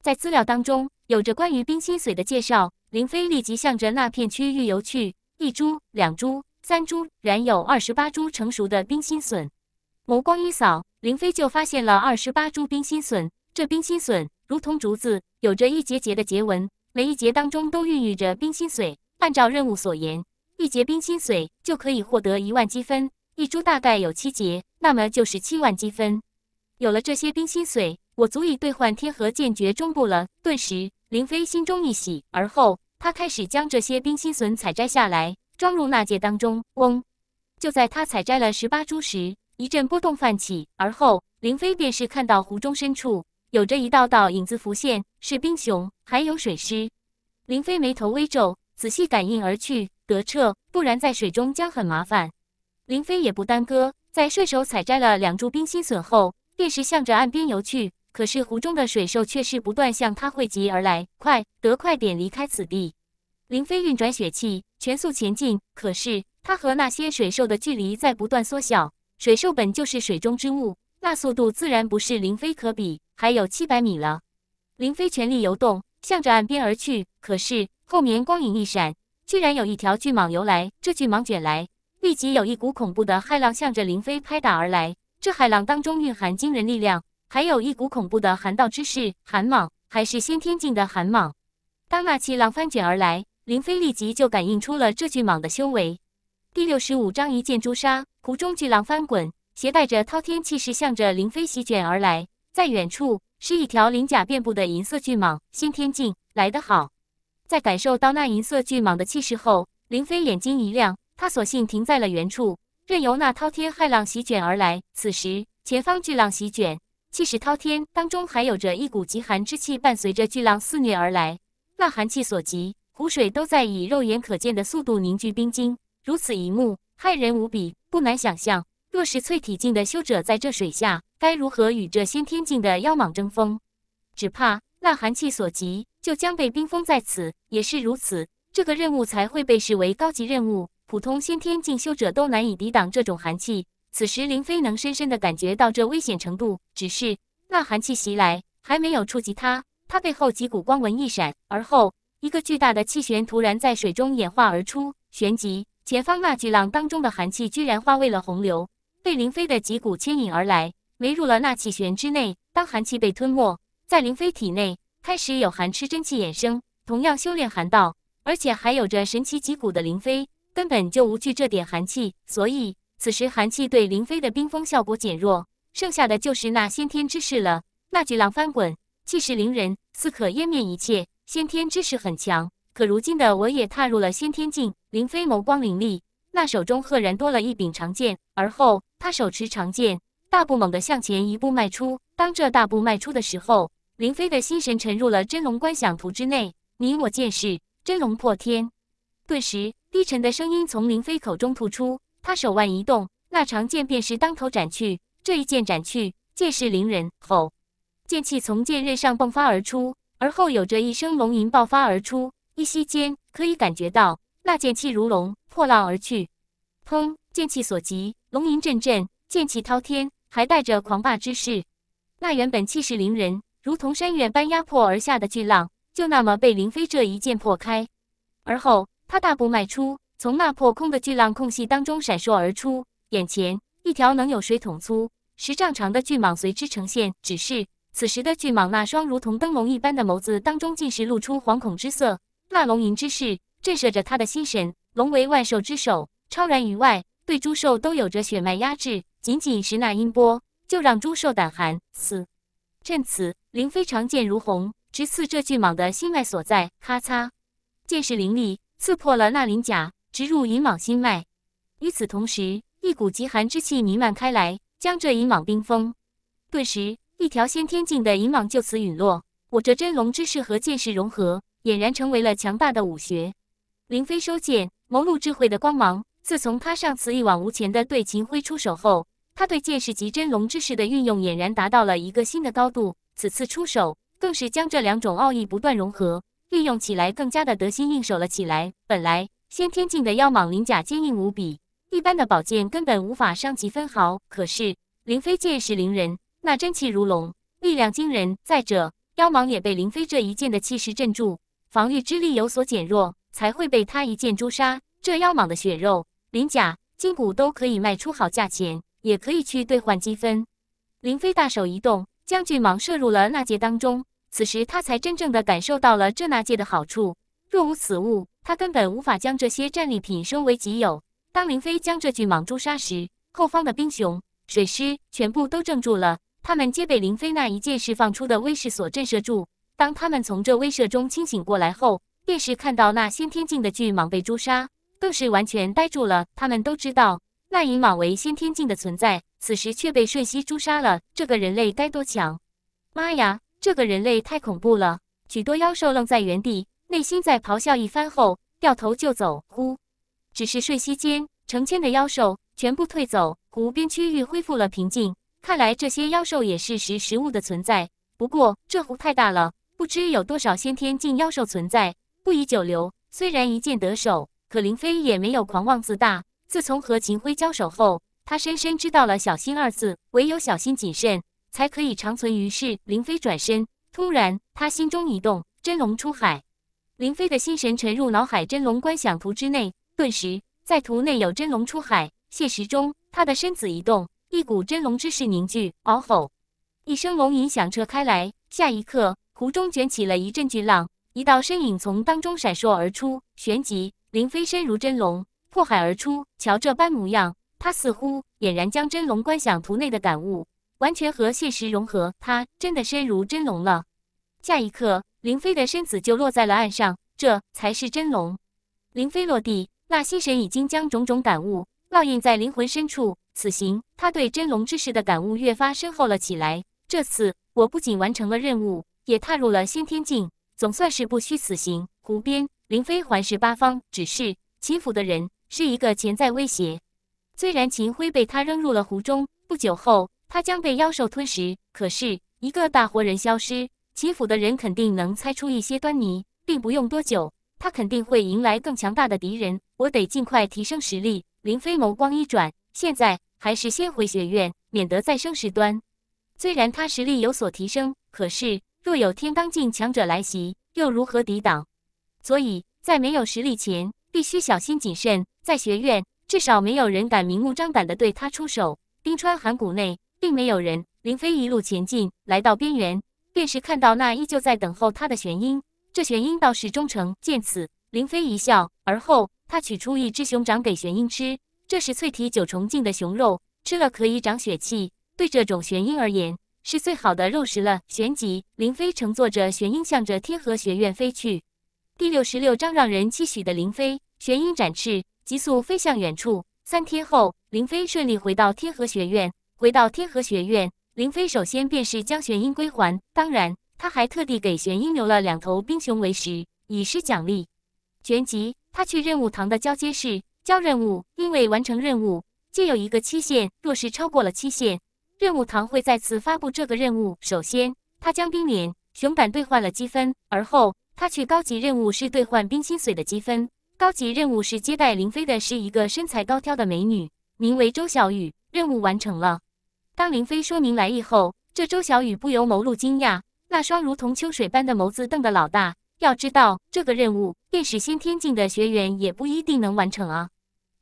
在资料当中有着关于冰心髓的介绍，林飞立即向着那片区域游去，一株，两株。三株，染有二十八株成熟的冰心笋。眸光一扫，林飞就发现了二十八株冰心笋。这冰心笋如同竹子，有着一节节的节纹，每一节当中都孕育着冰心髓。按照任务所言，一节冰心髓就可以获得一万积分，一株大概有七节，那么就是七万积分。有了这些冰心髓，我足以兑换天河剑诀中部了。顿时，林飞心中一喜，而后他开始将这些冰心笋采摘下来。装入纳戒当中。嗡！就在他采摘了十八株时，一阵波动泛起，而后林飞便是看到湖中深处有着一道道影子浮现，是冰熊，还有水狮。林飞眉头微皱，仔细感应而去，得撤，不然在水中将很麻烦。林飞也不耽搁，在顺手采摘了两株冰心笋后，便是向着岸边游去。可是湖中的水兽却是不断向他汇集而来，快，得快点离开此地！林飞运转血气。全速前进，可是它和那些水兽的距离在不断缩小。水兽本就是水中之物，那速度自然不是林飞可比。还有七百米了，林飞全力游动，向着岸边而去。可是后面光影一闪，居然有一条巨蟒游来。这巨蟒卷来，立即有一股恐怖的骇浪向着林飞拍打而来。这骇浪当中蕴含惊人力量，还有一股恐怖的寒道之势。寒蟒还是先天境的寒蟒。当那气浪翻卷而来。林飞立即就感应出了这巨蟒的修为。第六十五章一剑诛杀，湖中巨浪翻滚，携带着滔天气势，向着林飞席卷而来。在远处，是一条鳞甲遍布的银色巨蟒。先天境来得好，在感受到那银色巨蟒的气势后，林飞眼睛一亮，他索性停在了原处，任由那滔天骇浪席卷而来。此时，前方巨浪席卷，气势滔天，当中还有着一股极寒之气，伴随着巨浪肆虐而来。那寒气所及。湖水都在以肉眼可见的速度凝聚冰晶，如此一幕，骇人无比。不难想象，若是淬体境的修者在这水下，该如何与这先天境的妖蟒争锋？只怕那寒气所及，就将被冰封在此。也是如此，这个任务才会被视为高级任务，普通先天境修者都难以抵挡这种寒气。此时，林飞能深深的感觉到这危险程度。只是那寒气袭来，还没有触及他，他背后几股光纹一闪，而后。一个巨大的气旋突然在水中演化而出，旋即前方那巨浪当中的寒气居然化为了洪流，被林飞的脊骨牵引而来，没入了那气旋之内。当寒气被吞没在林飞体内，开始有寒吃真气衍生，同样修炼寒道，而且还有着神奇脊骨的林飞，根本就无惧这点寒气，所以此时寒气对林飞的冰封效果减弱，剩下的就是那先天之势了。那巨浪翻滚，气势凌人，似可湮灭一切。先天之势很强，可如今的我也踏入了先天境。林飞眸光凌厉，那手中赫然多了一柄长剑。而后，他手持长剑，大步猛地向前一步迈出。当这大步迈出的时候，林飞的心神沉入了真龙观想图之内。你我见识，真龙破天！顿时，低沉的声音从林飞口中吐出。他手腕一动，那长剑便是当头斩去。这一剑斩去，剑势凌人。吼！剑气从剑刃上迸发而出。而后，有着一声龙吟爆发而出，一息间可以感觉到那剑气如龙破浪而去。砰！剑气所及，龙吟阵阵，剑气滔天，还带着狂霸之势。那原本气势凌人，如同山岳般压迫而下的巨浪，就那么被林飞这一剑破开。而后，他大步迈出，从那破空的巨浪空隙当中闪烁而出，眼前一条能有水桶粗、十丈长的巨蟒随之呈现。只是。此时的巨蟒，那双如同灯笼一般的眸子当中，尽是露出惶恐之色。那龙吟之势，震慑着他的心神。龙为万兽之首，超然于外，对诸兽都有着血脉压制。仅仅是那音波，就让诸兽胆寒。死！趁此，林飞长剑如虹，直刺这巨蟒的心脉所在。咔嚓，剑势凌厉，刺破了那鳞甲，直入银蟒心脉。与此同时，一股极寒之气弥漫开来，将这银蟒冰封。顿时。一条先天境的银蟒就此陨落。我这真龙之势和剑势融合，俨然成为了强大的武学。林飞收剑，眸露智慧的光芒。自从他上次一往无前的对秦辉出手后，他对剑士及真龙之势的运用俨然达到了一个新的高度。此次出手，更是将这两种奥义不断融合运用起来，更加的得心应手了起来。本来先天境的妖蟒鳞甲坚硬无比，一般的宝剑根本无法伤及分毫。可是林飞剑势凌人。那真气如龙，力量惊人。再者，妖蟒也被林飞这一剑的气势镇住，防御之力有所减弱，才会被他一剑诛杀。这妖蟒的血肉、鳞甲、筋骨都可以卖出好价钱，也可以去兑换积分。林飞大手一动，将巨蟒射入了纳戒当中。此时他才真正的感受到了这纳戒的好处。若无此物，他根本无法将这些战利品收为己有。当林飞将这巨蟒诛杀时，后方的冰熊、水狮全部都怔住了。他们皆被林飞那一剑释放出的威势所震慑住。当他们从这威慑中清醒过来后，便是看到那先天境的巨蟒被诛杀，更是完全呆住了。他们都知道那以蟒为先天境的存在，此时却被瞬息诛杀了。这个人类该多强！妈呀，这个人类太恐怖了！许多妖兽愣在原地，内心在咆哮一番后，掉头就走。呼，只是瞬息间，成千的妖兽全部退走，湖边区域恢复了平静。看来这些妖兽也是识时务的存在。不过这湖太大了，不知有多少先天境妖兽存在，不宜久留。虽然一剑得手，可林飞也没有狂妄自大。自从和秦辉交手后，他深深知道了“小心”二字，唯有小心谨慎，才可以长存于世。林飞转身，突然他心中一动，真龙出海。林飞的心神沉入脑海真龙观想图之内，顿时在图内有真龙出海。现实中，他的身子一动。一股真龙之势凝聚，嗷吼！一声龙吟响彻开来。下一刻，湖中卷起了一阵巨浪，一道身影从当中闪烁而出。旋即，林飞身如真龙破海而出。瞧这般模样，他似乎俨然将真龙观想图内的感悟完全和现实融合。他真的身如真龙了。下一刻，林飞的身子就落在了岸上。这才是真龙。林飞落地，那心神已经将种种感悟烙印在灵魂深处。此行，他对真龙之识的感悟越发深厚了起来。这次，我不仅完成了任务，也踏入了先天境，总算是不虚此行。湖边，林飞环视八方，只是秦府的人是一个潜在威胁。虽然秦辉被他扔入了湖中，不久后他将被妖兽吞食，可是一个大活人消失，秦府的人肯定能猜出一些端倪，并不用多久，他肯定会迎来更强大的敌人。我得尽快提升实力。林飞眸光一转。现在还是先回学院，免得再生事端。虽然他实力有所提升，可是若有天罡境强者来袭，又如何抵挡？所以在没有实力前，必须小心谨慎。在学院，至少没有人敢明目张胆的对他出手。冰川寒谷内并没有人，林飞一路前进，来到边缘，便是看到那依旧在等候他的玄鹰。这玄鹰倒是忠诚。见此，林飞一笑，而后他取出一只熊掌给玄鹰吃。这是淬体九重镜的熊肉，吃了可以长血气，对这种玄鹰而言是最好的肉食了。旋即，林飞乘坐着玄鹰，向着天河学院飞去。第六十六章让人期许的林飞，玄鹰展翅，急速飞向远处。三天后，林飞顺利回到天河学院。回到天河学院，林飞首先便是将玄鹰归还，当然，他还特地给玄鹰留了两头冰熊为食，以示奖励。旋即，他去任务堂的交接室。交任务，因为完成任务皆有一个期限，若是超过了期限，任务堂会再次发布这个任务。首先，他将冰莲熊胆兑换了积分，而后他去高级任务是兑换冰心髓的积分。高级任务是接待林飞的是一个身材高挑的美女，名为周小雨。任务完成了。当林飞说明来意后，这周小雨不由眸露惊讶，那双如同秋水般的眸子瞪得老大。要知道，这个任务便是先天境的学员也不一定能完成啊。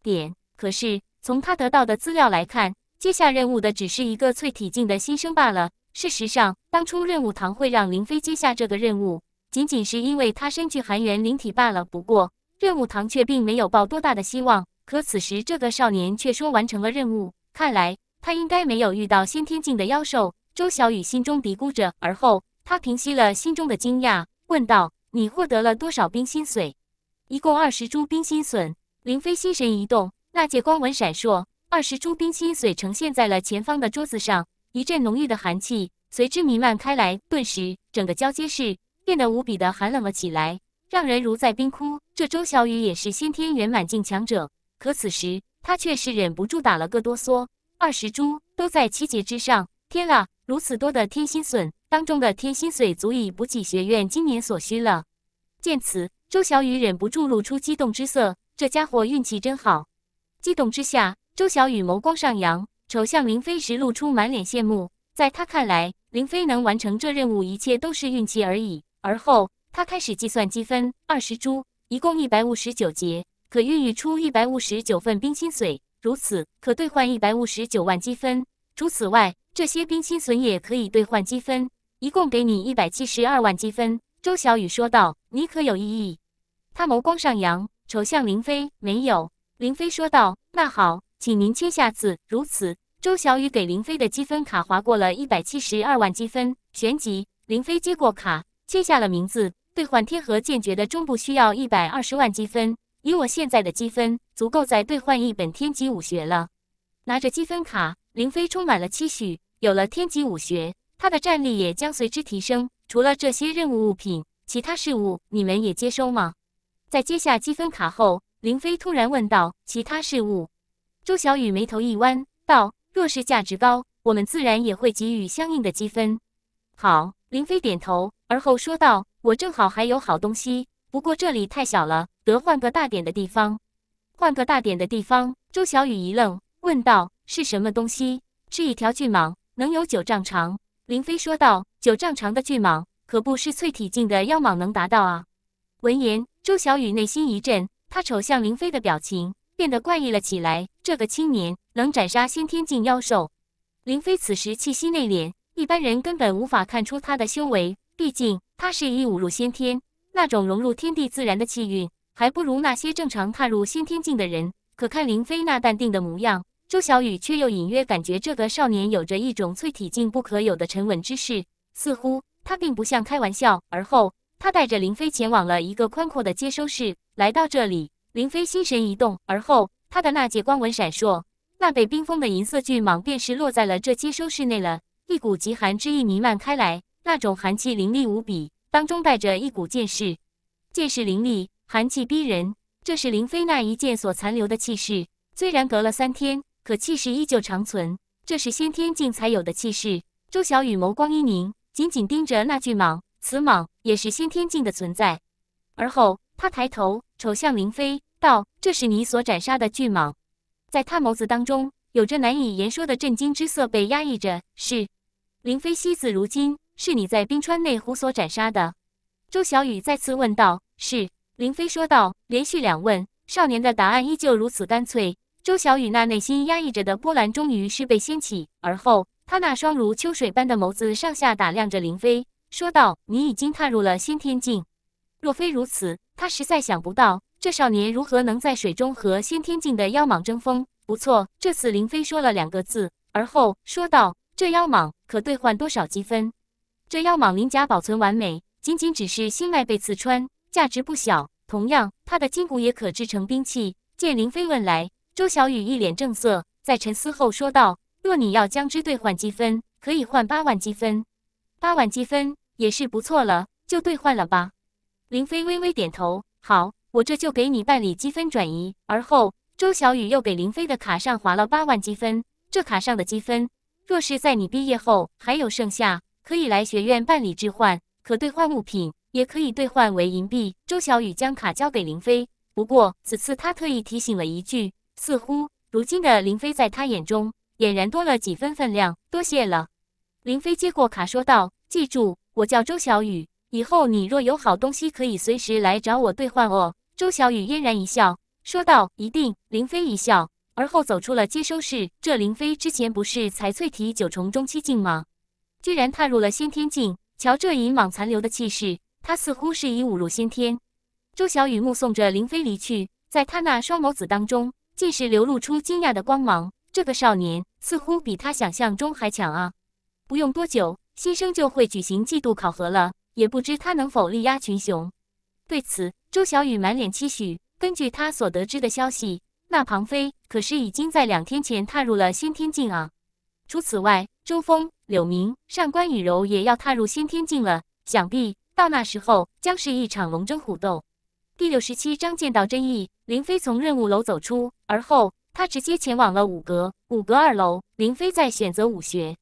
点。可是从他得到的资料来看，接下任务的只是一个淬体境的新生罢了。事实上，当初任务堂会让林飞接下这个任务，仅仅是因为他身具寒元灵体罢了。不过，任务堂却并没有抱多大的希望。可此时，这个少年却说完成了任务，看来他应该没有遇到先天境的妖兽。周小雨心中嘀咕着，而后他平息了心中的惊讶，问道：“你获得了多少冰心髓？一共二十株冰心笋，林飞心神一动，那界光纹闪烁，二十株冰心髓呈现在了前方的桌子上。一阵浓郁的寒气随之弥漫开来，顿时整个交接室变得无比的寒冷了起来，让人如在冰窟。这周小雨也是先天圆满境强者，可此时他却是忍不住打了个哆嗦。二十株都在七节之上，天啊，如此多的天心髓，当中的天心髓足以补给学院今年所需了。见此，周小雨忍不住露出激动之色。这家伙运气真好！激动之下，周小雨眸光上扬，瞅向林飞时露出满脸羡慕。在他看来，林飞能完成这任务，一切都是运气而已。而后，他开始计算积分：二十株，一共一百五十九节，可孕育出一百五十九份冰心髓，如此可兑换一百五十九万积分。除此外，这些冰心髓也可以兑换积分，一共给你一百七十二万积分。周小雨说道：“你可有异议？”他眸光上扬。瞅向林飞没有，林飞说道：“那好，请您签下字。”如此，周小雨给林飞的积分卡划过了一百七十二万积分。旋即，林飞接过卡，签下了名字。兑换天河剑诀的中部需要一百二十万积分，以我现在的积分，足够再兑换一本天级武学了。拿着积分卡，林飞充满了期许。有了天级武学，他的战力也将随之提升。除了这些任务物品，其他事物你们也接收吗？在接下积分卡后，林飞突然问道：“其他事物？”周小雨眉头一弯，道：“若是价值高，我们自然也会给予相应的积分。”好，林飞点头，而后说道：“我正好还有好东西，不过这里太小了，得换个大点的地方。”换个大点的地方，周小雨一愣，问道：“是什么东西？”是一条巨蟒，能有九丈长。林飞说道：“九丈长的巨蟒，可不是淬体境的妖蟒能达到啊。”闻言。周小雨内心一震，他瞅向林飞的表情变得怪异了起来。这个青年能斩杀先天境妖兽，林飞此时气息内敛，一般人根本无法看出他的修为。毕竟他是一武入先天，那种融入天地自然的气运，还不如那些正常踏入先天境的人。可看林飞那淡定的模样，周小雨却又隐约感觉这个少年有着一种淬体境不可有的沉稳之势，似乎他并不像开玩笑。而后。他带着林飞前往了一个宽阔的接收室。来到这里，林飞心神一动，而后他的那界光纹闪烁，那被冰封的银色巨蟒便是落在了这接收室内了。一股极寒之意弥漫开来，那种寒气凌厉无比，当中带着一股剑势，剑势凌厉，寒气逼人。这是林飞那一剑所残留的气势，虽然隔了三天，可气势依旧长存。这是先天境才有的气势。周小雨眸光一凝，紧紧盯着那巨蟒，此蟒。也是先天境的存在。而后，他抬头瞅向林飞，道：“这是你所斩杀的巨蟒。”在他眸子当中，有着难以言说的震惊之色被压抑着。是，林飞惜字如金，是你在冰川内湖所斩杀的。”周小雨再次问道。“是。”林飞说道。连续两问，少年的答案依旧如此干脆。周小雨那内心压抑着的波澜终于是被掀起。而后，他那双如秋水般的眸子上下打量着林飞。说道：“你已经踏入了先天境，若非如此，他实在想不到这少年如何能在水中和先天境的妖蟒争锋。”不错，这次林飞说了两个字，而后说道：“这妖蟒可兑换多少积分？”这妖蟒鳞甲保存完美，仅仅只是心脉被刺穿，价值不小。同样，它的筋骨也可制成兵器。见林飞问来，周小雨一脸正色，在沉思后说道：“若你要将之兑换积分，可以换八万积分。”八万积分。也是不错了，就兑换了吧。林飞微微点头，好，我这就给你办理积分转移。而后，周小雨又给林飞的卡上划了八万积分。这卡上的积分，若是在你毕业后还有剩下，可以来学院办理置换，可兑换物品，也可以兑换为银币。周小雨将卡交给林飞，不过此次他特意提醒了一句，似乎如今的林飞在他眼中，俨然多了几分分量。多谢了。林飞接过卡说道：“记住。”我叫周小雨，以后你若有好东西，可以随时来找我兑换哦。周小雨嫣然一笑，说道：“一定。”林飞一笑，而后走出了接收室。这林飞之前不是才淬体九重中期境吗？居然踏入了先天境。瞧这银蟒残留的气势，他似乎是已五入先天。周小雨目送着林飞离去，在他那双眸子当中，尽是流露出惊讶的光芒。这个少年似乎比他想象中还强啊！不用多久。新生就会举行季度考核了，也不知他能否力压群雄。对此，周小雨满脸期许。根据他所得知的消息，那庞飞可是已经在两天前踏入了先天境啊。除此外，周峰、柳明、上官雨柔也要踏入先天境了。想必到那时候，将是一场龙争虎斗。第六十七章见到真意，林飞从任务楼走出，而后他直接前往了五阁。五阁二楼，林飞在选择武学。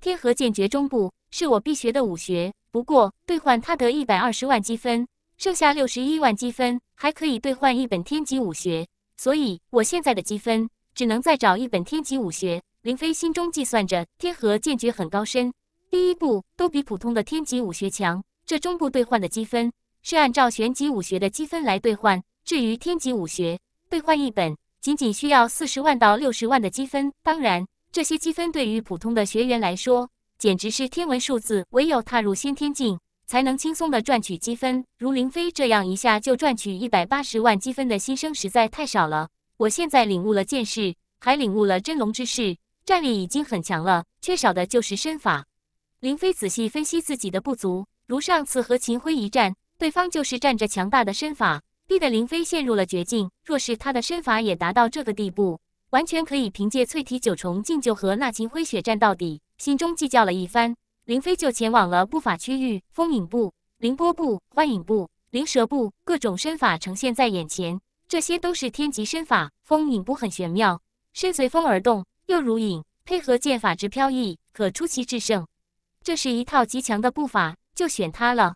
天河剑诀中部是我必学的武学，不过兑换他得一百二十万积分，剩下六十一万积分还可以兑换一本天级武学。所以，我现在的积分只能再找一本天级武学。林飞心中计算着，天河剑诀很高深，第一部都比普通的天级武学强。这中部兑换的积分是按照玄级武学的积分来兑换，至于天级武学，兑换一本仅仅需要四十万到六十万的积分。当然。这些积分对于普通的学员来说，简直是天文数字。唯有踏入先天境，才能轻松的赚取积分。如林飞这样一下就赚取一百八十万积分的新生，实在太少了。我现在领悟了剑士，还领悟了真龙之势，战力已经很强了。缺少的就是身法。林飞仔细分析自己的不足，如上次和秦辉一战，对方就是站着强大的身法，逼得林飞陷入了绝境。若是他的身法也达到这个地步，完全可以凭借淬体九重境就和那秦辉血战到底。心中计较了一番，林飞就前往了步法区域。风影步、凌波步、幻影步、灵蛇步，各种身法呈现在眼前。这些都是天级身法。风影步很玄妙，身随风而动，又如影，配合剑法之飘逸，可出奇制胜。这是一套极强的步法，就选它了。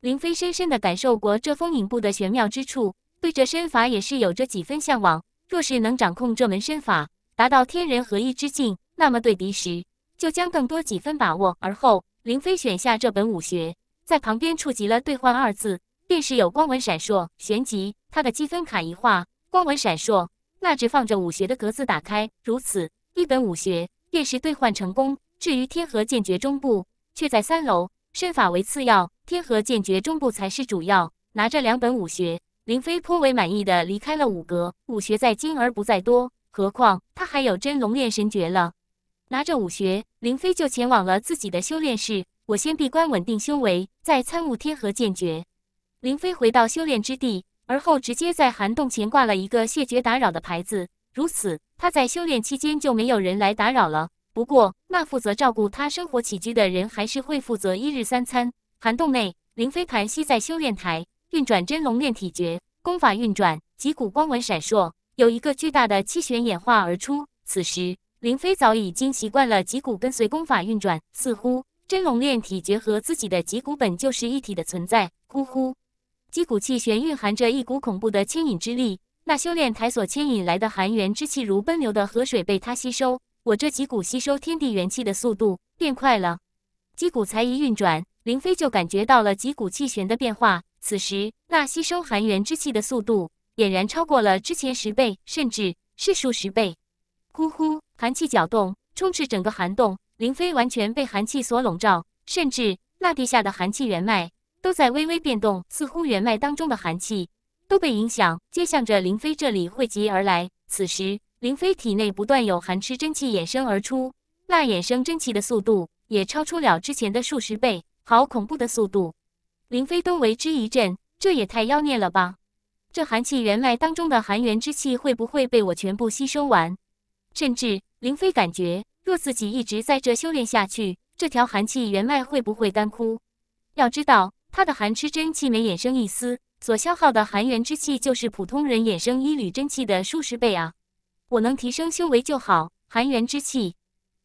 林飞深深的感受过这风影步的玄妙之处，对这身法也是有着几分向往。若是能掌控这门身法，达到天人合一之境，那么对敌时就将更多几分把握。而后，林飞选下这本武学，在旁边触及了“兑换”二字，便是有光纹闪烁。旋即，他的积分卡一画，光纹闪烁，那只放着武学的格子打开。如此，一本武学便是兑换成功。至于《天河剑诀》中部，却在三楼，身法为次要，《天河剑诀》中部才是主要。拿着两本武学。凌飞颇为满意的离开了武阁。武学在精而不在多，何况他还有真龙炼神诀了。拿着武学，凌飞就前往了自己的修炼室。我先闭关稳定修为，再参悟天河剑诀。凌飞回到修炼之地，而后直接在寒洞前挂了一个“谢绝打扰”的牌子。如此，他在修炼期间就没有人来打扰了。不过，那负责照顾他生活起居的人还是会负责一日三餐。寒洞内，凌飞盘膝在修炼台。运转真龙炼体诀功法运转，脊骨光纹闪烁，有一个巨大的气旋演化而出。此时，林飞早已经习惯了脊骨跟随功法运转，似乎真龙炼体诀和自己的脊骨本就是一体的存在。呼呼，脊骨气旋蕴含着一股恐怖的牵引之力，那修炼台所牵引来的寒元之气如奔流的河水被它吸收，我这脊骨吸收天地元气的速度变快了。脊骨才一运转，林飞就感觉到了脊骨气旋的变化。此时，那吸收寒元之气的速度，俨然超过了之前十倍，甚至是数十倍。呼呼，寒气搅动，充斥整个寒洞，林飞完全被寒气所笼罩，甚至那地下的寒气元脉都在微微变动，似乎元脉当中的寒气都被影响，皆向着林飞这里汇集而来。此时，林飞体内不断有寒痴真气衍生而出，那衍生真气的速度也超出了之前的数十倍，好恐怖的速度！林飞都为之一震，这也太妖孽了吧！这寒气元脉当中的寒元之气会不会被我全部吸收完？甚至林飞感觉，若自己一直在这修炼下去，这条寒气元脉会不会干枯？要知道，他的寒痴真气每衍生一丝，所消耗的寒元之气就是普通人衍生一缕真气的数十倍啊！我能提升修为就好，寒元之气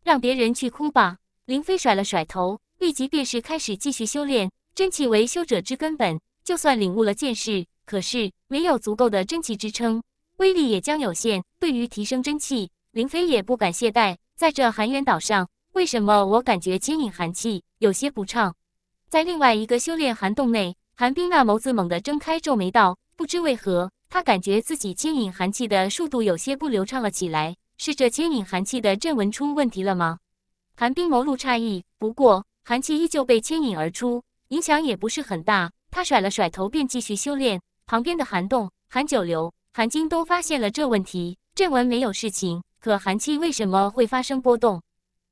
让别人去哭吧！林飞甩了甩头，立即便是开始继续修炼。真气为修者之根本，就算领悟了剑士，可是没有足够的真气支撑，威力也将有限。对于提升真气，林飞也不敢懈怠。在这寒渊岛上，为什么我感觉牵引寒气有些不畅？在另外一个修炼寒洞内，寒冰那眸子猛地睁开，皱眉道：“不知为何，他感觉自己牵引寒气的速度有些不流畅了起来，是这牵引寒气的阵纹出问题了吗？”寒冰眸露诧异，不过寒气依旧被牵引而出。影响也不是很大，他甩了甩头，便继续修炼。旁边的韩栋、韩九流、韩晶都发现了这问题，正文没有事情，可寒气为什么会发生波动？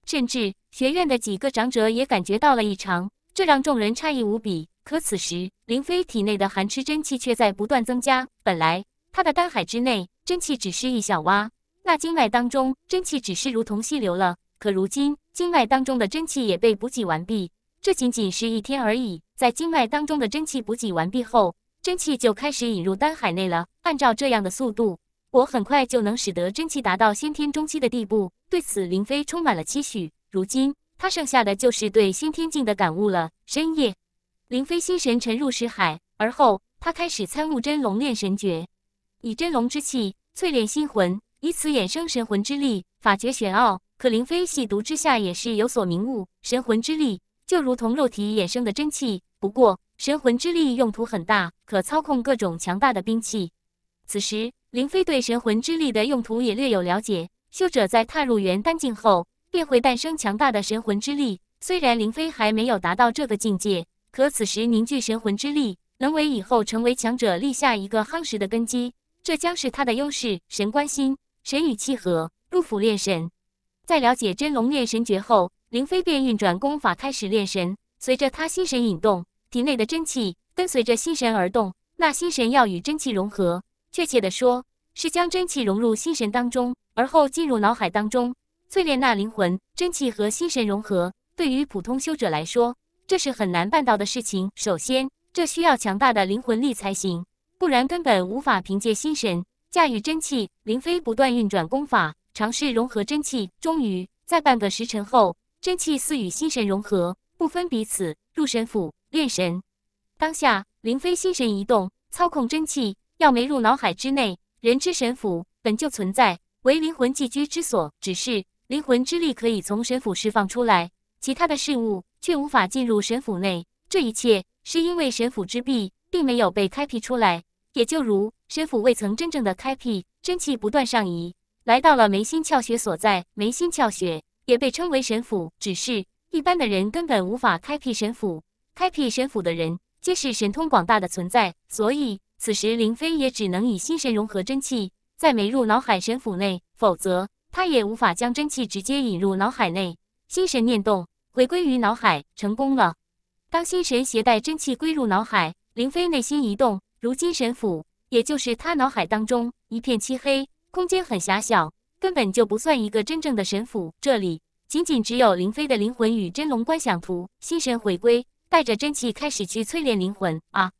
甚至学院的几个长者也感觉到了异常，这让众人诧异无比。可此时，林飞体内的寒痴真气却在不断增加。本来他的丹海之内真气只是一小洼，那经脉当中真气只是如同溪流了，可如今经脉当中的真气也被补给完毕。这仅仅是一天而已，在经脉当中的真气补给完毕后，真气就开始引入丹海内了。按照这样的速度，我很快就能使得真气达到先天中期的地步。对此，林飞充满了期许。如今，他剩下的就是对先天境的感悟了。深夜，林飞心神沉入识海，而后他开始参悟真龙炼神诀，以真龙之气淬炼心魂，以此衍生神魂之力，法诀玄奥。可林飞细读之下也是有所明悟，神魂之力。就如同肉体衍生的真气，不过神魂之力用途很大，可操控各种强大的兵器。此时，林飞对神魂之力的用途也略有了解。修者在踏入元丹境后，便会诞生强大的神魂之力。虽然林飞还没有达到这个境界，可此时凝聚神魂之力，能为以后成为强者立下一个夯实的根基。这将是他的优势。神关心，神与契合，入府炼神。在了解真龙炼神诀后。灵飞便运转功法开始练神，随着他心神引动，体内的真气跟随着心神而动。那心神要与真气融合，确切的说，是将真气融入心神当中，而后进入脑海当中，淬炼那灵魂。真气和心神融合，对于普通修者来说，这是很难办到的事情。首先，这需要强大的灵魂力才行，不然根本无法凭借心神驾驭真气。灵飞不断运转功法，尝试融合真气，终于在半个时辰后。真气似与心神融合，不分彼此。入神府，炼神。当下，灵飞心神一动，操控真气，要没入脑海之内。人之神府本就存在，为灵魂寄居之所。只是灵魂之力可以从神府释放出来，其他的事物却无法进入神府内。这一切是因为神府之壁并没有被开辟出来，也就如神府未曾真正的开辟。真气不断上移，来到了眉心窍穴所在。眉心窍穴。也被称为神府，只是一般的人根本无法开辟神府。开辟神府的人皆是神通广大的存在，所以此时林飞也只能以心神融合真气，再没入脑海神府内，否则他也无法将真气直接引入脑海内。心神念动，回归于脑海，成功了。当心神携带真气归入脑海，林飞内心一动，如今神府也就是他脑海当中一片漆黑，空间很狭小。根本就不算一个真正的神府，这里仅仅只有林飞的灵魂与真龙观想图。心神回归，带着真气开始去淬炼灵魂啊！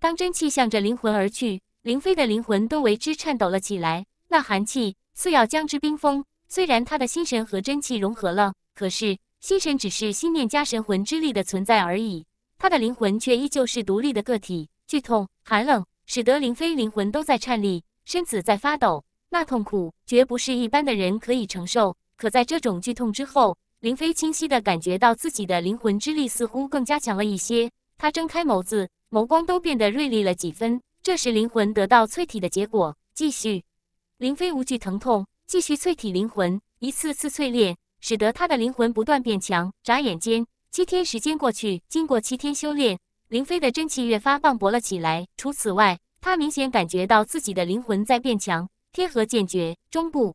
当真气向着灵魂而去，林飞的灵魂都为之颤抖了起来。那寒气似要将之冰封。虽然他的心神和真气融合了，可是心神只是心念加神魂之力的存在而已，他的灵魂却依旧是独立的个体。剧痛、寒冷，使得林飞灵魂都在颤栗，身子在发抖。那痛苦绝不是一般的人可以承受。可在这种剧痛之后，林飞清晰地感觉到自己的灵魂之力似乎更加强了一些。他睁开眸子，眸光都变得锐利了几分。这时，灵魂得到淬体的结果。继续，林飞无惧疼痛，继续淬体灵魂，一次次淬炼，使得他的灵魂不断变强。眨眼间，七天时间过去。经过七天修炼，林飞的真气越发磅礴了起来。除此外，他明显感觉到自己的灵魂在变强。天河剑诀中部，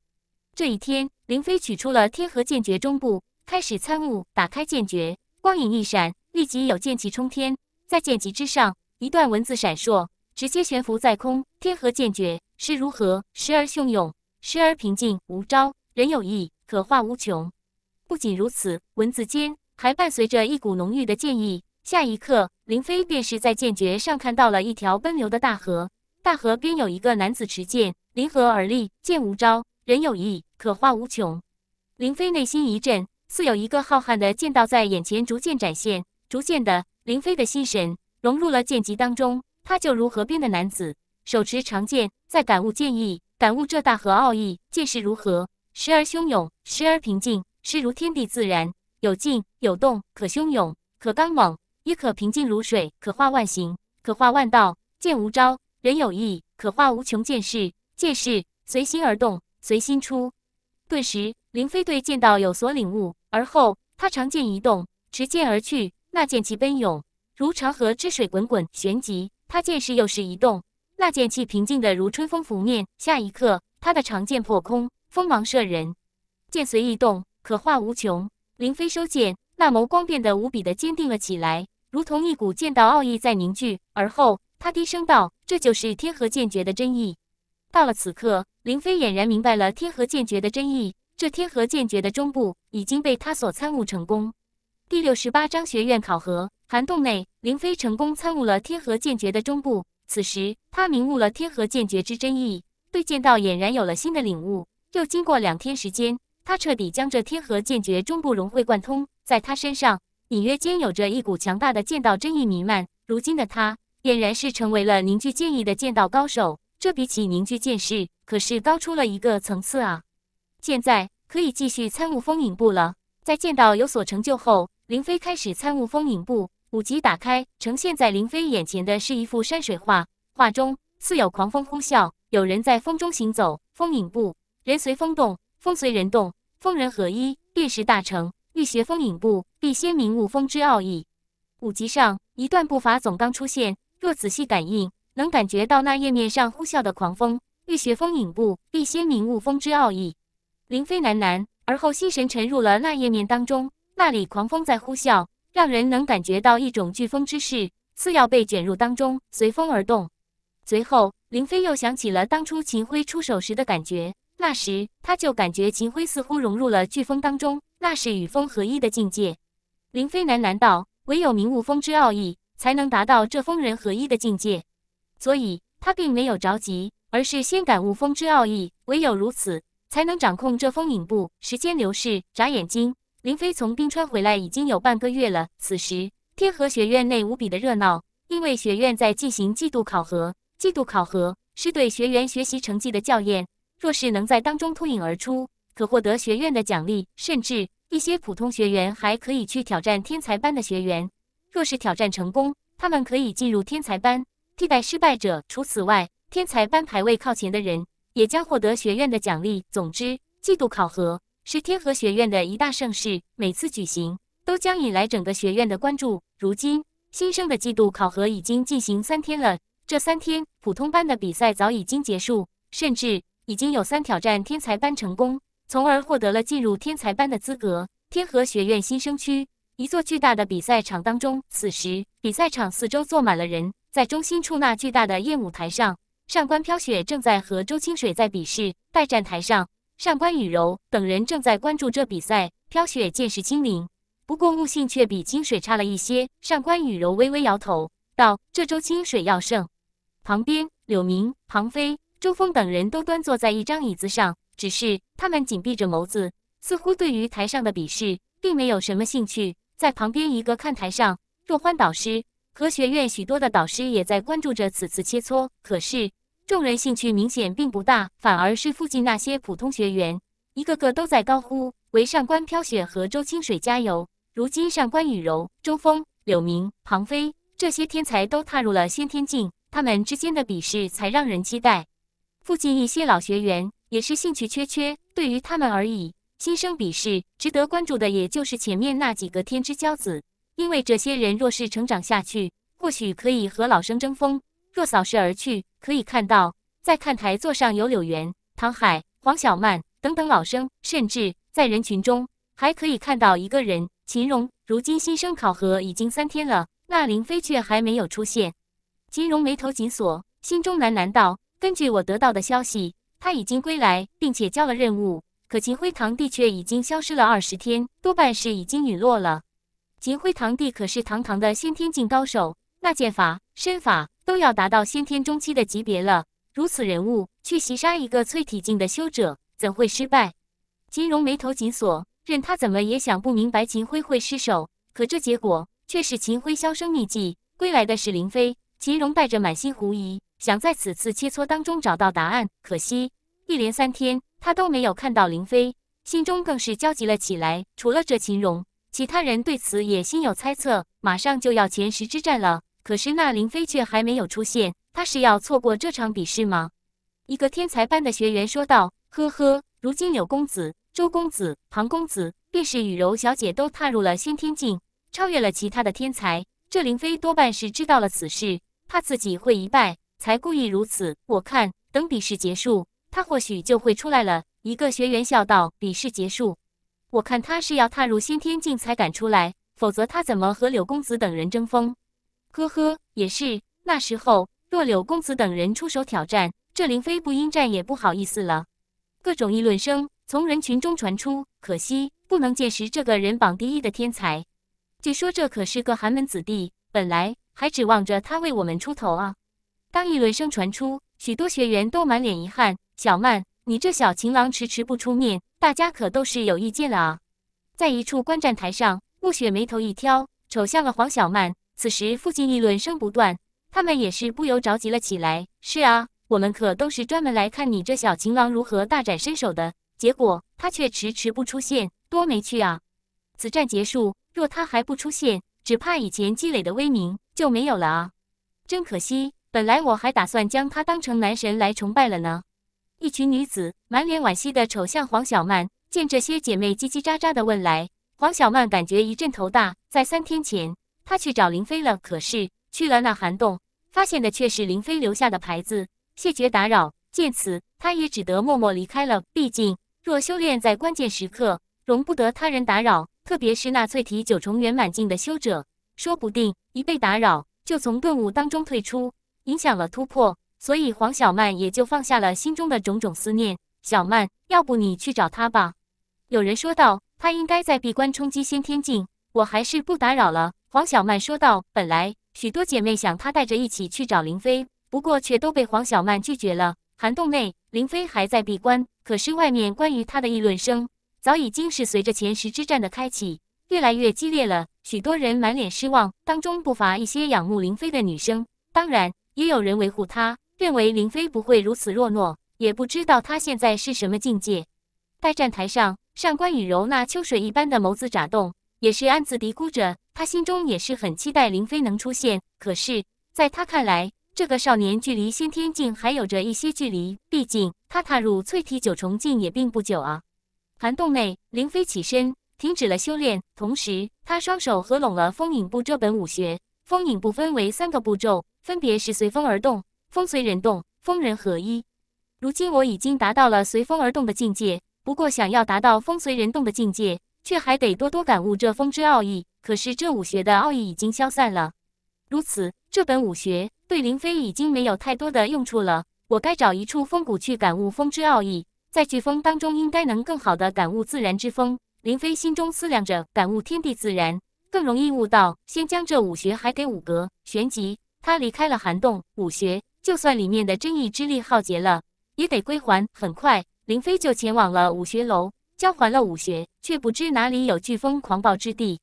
这一天，林飞取出了天河剑诀中部，开始参悟。打开剑诀，光影一闪，立即有剑气冲天。在剑脊之上，一段文字闪烁，直接悬浮在空。天河剑诀是如何？时而汹涌，时而平静，无招人有意，可化无穷。不仅如此，文字间还伴随着一股浓郁的剑意。下一刻，林飞便是在剑诀上看到了一条奔流的大河，大河边有一个男子持剑。临河而立，剑无招，人有意，可化无穷。林飞内心一震，似有一个浩瀚的剑道在眼前逐渐展现。逐渐的，林飞的心神融入了剑集当中，他就如河边的男子，手持长剑，在感悟剑意，感悟这大河奥义。剑势如何？时而汹涌，时而平静，势如天地自然，有静有动，可汹涌，可刚猛，亦可平静如水，可化万形，可化万道。剑无招，人有意，可化无穷剑势。剑势随心而动，随心出。顿时，林飞对剑道有所领悟。而后，他长剑一动，持剑而去。那剑气奔涌，如长河之水滚滚。旋即，他剑势又是一动，那剑气平静的如春风拂面。下一刻，他的长剑破空，锋芒射人。剑随意动，可化无穷。林飞收剑，那眸光变得无比的坚定了起来，如同一股剑道奥义在凝聚。而后，他低声道：“这就是天河剑诀的真意。”到了此刻，林飞俨然明白了天河剑诀的真意。这天河剑诀的中部已经被他所参悟成功。第六十八章学院考核，寒洞内，林飞成功参悟了天河剑诀的中部。此时，他明悟了天河剑诀之真意，对剑道俨然有了新的领悟。又经过两天时间，他彻底将这天河剑诀中部融会贯通。在他身上，隐约间有着一股强大的剑道真意弥漫。如今的他，俨然是成为了凝聚剑意的剑道高手。这比起凝聚剑士可是高出了一个层次啊！现在可以继续参悟风影步了。在见到有所成就后，林飞开始参悟风影步。五级打开，呈现在林飞眼前的是一幅山水画，画中似有狂风呼啸，有人在风中行走。风影步，人随风动，风随人动，风人合一，便是大成。欲学风影步，必先明悟风之奥义。五级上一段步伐总纲出现，若仔细感应。能感觉到那叶面上呼啸的狂风，欲学风影步，必先明悟风之奥义。林飞喃喃，而后心神沉入了那叶面当中。那里狂风在呼啸，让人能感觉到一种飓风之势，似要被卷入当中，随风而动。随后，林飞又想起了当初秦辉出手时的感觉，那时他就感觉秦辉似乎融入了飓风当中，那是与风合一的境界。林飞喃喃道：“唯有明悟风之奥义，才能达到这风人合一的境界。”所以，他并没有着急，而是先感悟风之奥义。唯有如此，才能掌控这风影步。时间流逝，眨眼睛，林飞从冰川回来已经有半个月了。此时，天河学院内无比的热闹，因为学院在进行季度考核。季度考核是对学员学习成绩的校验，若是能在当中脱颖而出，可获得学院的奖励，甚至一些普通学员还可以去挑战天才班的学员。若是挑战成功，他们可以进入天才班。替代失败者。除此外，天才班排位靠前的人也将获得学院的奖励。总之，季度考核是天河学院的一大盛事，每次举行都将引来整个学院的关注。如今，新生的季度考核已经进行三天了。这三天，普通班的比赛早已经结束，甚至已经有三挑战天才班成功，从而获得了进入天才班的资格。天河学院新生区，一座巨大的比赛场当中，此时比赛场四周坐满了人。在中心处那巨大的宴舞台上，上官飘雪正在和周清水在比试。待站台上，上官雨柔等人正在关注这比赛。飘雪见识精灵，不过悟性却比清水差了一些。上官雨柔微微摇头道：“这周清水要胜。”旁边柳明、庞飞、周峰等人都端坐在一张椅子上，只是他们紧闭着眸子，似乎对于台上的比试并没有什么兴趣。在旁边一个看台上，若欢导师。和学院许多的导师也在关注着此次切磋，可是众人兴趣明显并不大，反而是附近那些普通学员，一个个都在高呼为上官飘雪和周清水加油。如今上官雨柔、周峰、柳明、庞飞这些天才都踏入了先天境，他们之间的比试才让人期待。附近一些老学员也是兴趣缺缺，对于他们而已，新生比试值得关注的也就是前面那几个天之骄子。因为这些人若是成长下去，或许可以和老生争锋。若扫视而去，可以看到在看台座上有柳元、唐海、黄小曼等等老生，甚至在人群中还可以看到一个人——秦荣。如今新生考核已经三天了，那林飞却还没有出现。秦荣眉头紧锁，心中喃喃道：“根据我得到的消息，他已经归来，并且交了任务。可秦辉堂的确已经消失了二十天，多半是已经陨落了。”秦辉堂弟可是堂堂的先天境高手，那剑法、身法都要达到先天中期的级别了。如此人物去袭杀一个淬体境的修者，怎会失败？秦荣眉头紧锁，任他怎么也想不明白秦辉会失手，可这结果却使秦辉销声匿迹。归来的是林飞，秦荣带着满心狐疑，想在此次切磋当中找到答案。可惜一连三天，他都没有看到林飞，心中更是焦急了起来。除了这秦荣。其他人对此也心有猜测，马上就要前十之战了，可是那林飞却还没有出现，他是要错过这场比试吗？一个天才班的学员说道：“呵呵，如今柳公子、周公子、庞公子，便是雨柔小姐都踏入了先天境，超越了其他的天才，这林飞多半是知道了此事，怕自己会一败，才故意如此。我看等比试结束，他或许就会出来了。”一个学员笑道：“比试结束。”我看他是要踏入先天境才敢出来，否则他怎么和柳公子等人争锋？呵呵，也是。那时候若柳公子等人出手挑战，这灵飞不应战也不好意思了。各种议论声从人群中传出，可惜不能见识这个人榜第一的天才。据说这可是个寒门子弟，本来还指望着他为我们出头啊。当议论声传出，许多学员都满脸遗憾。小曼，你这小情郎迟迟不出面。大家可都是有意见了啊！在一处观战台上，暮雪眉头一挑，瞅向了黄小曼。此时附近议论声不断，他们也是不由着急了起来。是啊，我们可都是专门来看你这小情郎如何大展身手的，结果他却迟迟不出现，多没趣啊！此战结束，若他还不出现，只怕以前积累的威名就没有了啊！真可惜，本来我还打算将他当成男神来崇拜了呢。一群女子满脸惋惜的瞅向黄小曼，见这些姐妹叽叽喳喳的问来，黄小曼感觉一阵头大。在三天前，她去找林飞了，可是去了那寒洞，发现的却是林飞留下的牌子，谢绝打扰。见此，她也只得默默离开了。毕竟，若修炼在关键时刻，容不得他人打扰，特别是那淬体九重圆满境的修者，说不定一被打扰，就从顿悟当中退出，影响了突破。所以黄小曼也就放下了心中的种种思念。小曼，要不你去找他吧？有人说道。他应该在闭关冲击先天境，我还是不打扰了。黄小曼说道。本来许多姐妹想她带着一起去找林飞，不过却都被黄小曼拒绝了。寒洞内，林飞还在闭关，可是外面关于他的议论声早已经是随着前十之战的开启越来越激烈了。许多人满脸失望，当中不乏一些仰慕林飞的女生，当然也有人维护他。认为林飞不会如此弱懦，也不知道他现在是什么境界。待站台上，上官雨柔那秋水一般的眸子眨动，也是暗自嘀咕着。他心中也是很期待林飞能出现，可是，在他看来，这个少年距离先天境还有着一些距离。毕竟，他踏入淬体九重境也并不久啊。寒洞内，林飞起身，停止了修炼，同时他双手合拢了《风影步》这本武学。风影步分为三个步骤，分别是随风而动。风随人动，风人合一。如今我已经达到了随风而动的境界，不过想要达到风随人动的境界，却还得多多感悟这风之奥义。可是这武学的奥义已经消散了，如此这本武学对林飞已经没有太多的用处了。我该找一处风谷去感悟风之奥义，在飓风当中应该能更好的感悟自然之风。林飞心中思量着，感悟天地自然更容易悟道。先将这武学还给武格旋即他离开了寒洞武学。就算里面的真意之力耗竭了，也得归还。很快，林飞就前往了武学楼，交还了武学，却不知哪里有飓风狂暴之地。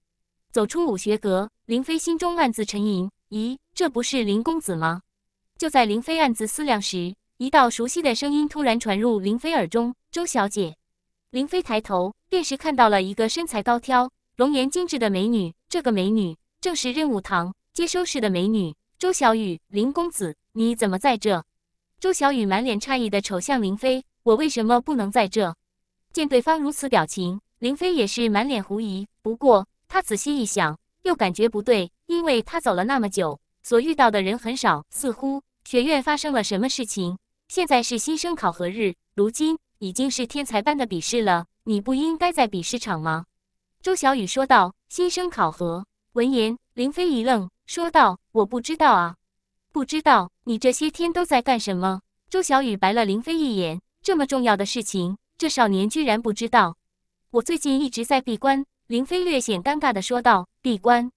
走出武学阁，林飞心中暗自沉吟：“咦，这不是林公子吗？”就在林飞暗自思量时，一道熟悉的声音突然传入林飞耳中：“周小姐。”林飞抬头，便是看到了一个身材高挑、容颜精致的美女。这个美女正是任务堂接收室的美女周小雨。林公子。你怎么在这？周小雨满脸诧异的瞅向林飞，我为什么不能在这？见对方如此表情，林飞也是满脸狐疑。不过他仔细一想，又感觉不对，因为他走了那么久，所遇到的人很少，似乎学院发生了什么事情。现在是新生考核日，如今已经是天才班的笔试了，你不应该在笔试场吗？周小雨说道。新生考核，闻言，林飞一愣，说道：“我不知道啊。”不知道你这些天都在干什么？周小雨白了林飞一眼，这么重要的事情，这少年居然不知道。我最近一直在闭关。林飞略显尴尬的说道。闭关？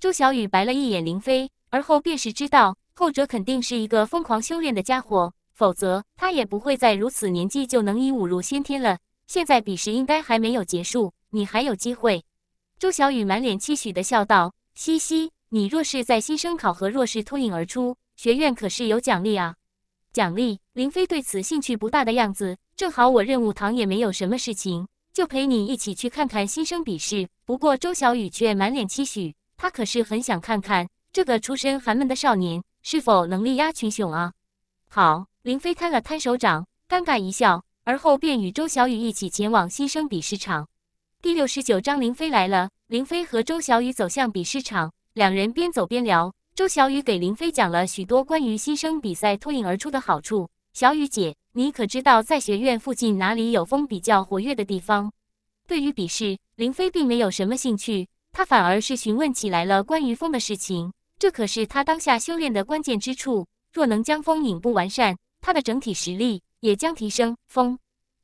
周小雨白了一眼林飞，而后便是知道，后者肯定是一个疯狂修炼的家伙，否则他也不会在如此年纪就能以武入先天了。现在比试应该还没有结束，你还有机会。周小雨满脸期许的笑道，嘻嘻。你若是在新生考核若是脱颖而出，学院可是有奖励啊！奖励？林飞对此兴趣不大的样子。正好我任务堂也没有什么事情，就陪你一起去看看新生比试。不过周小雨却满脸期许，他可是很想看看这个出身寒门的少年是否能力压群雄啊！好，林飞摊了摊手掌，尴尬一笑，而后便与周小雨一起前往新生比试场。第六十九章，林飞来了。林飞和周小雨走向比试场。两人边走边聊，周小雨给林飞讲了许多关于新生比赛脱颖而出的好处。小雨姐，你可知道在学院附近哪里有风比较活跃的地方？对于笔试，林飞并没有什么兴趣，他反而是询问起来了关于风的事情。这可是他当下修炼的关键之处，若能将风影步完善，他的整体实力也将提升。风，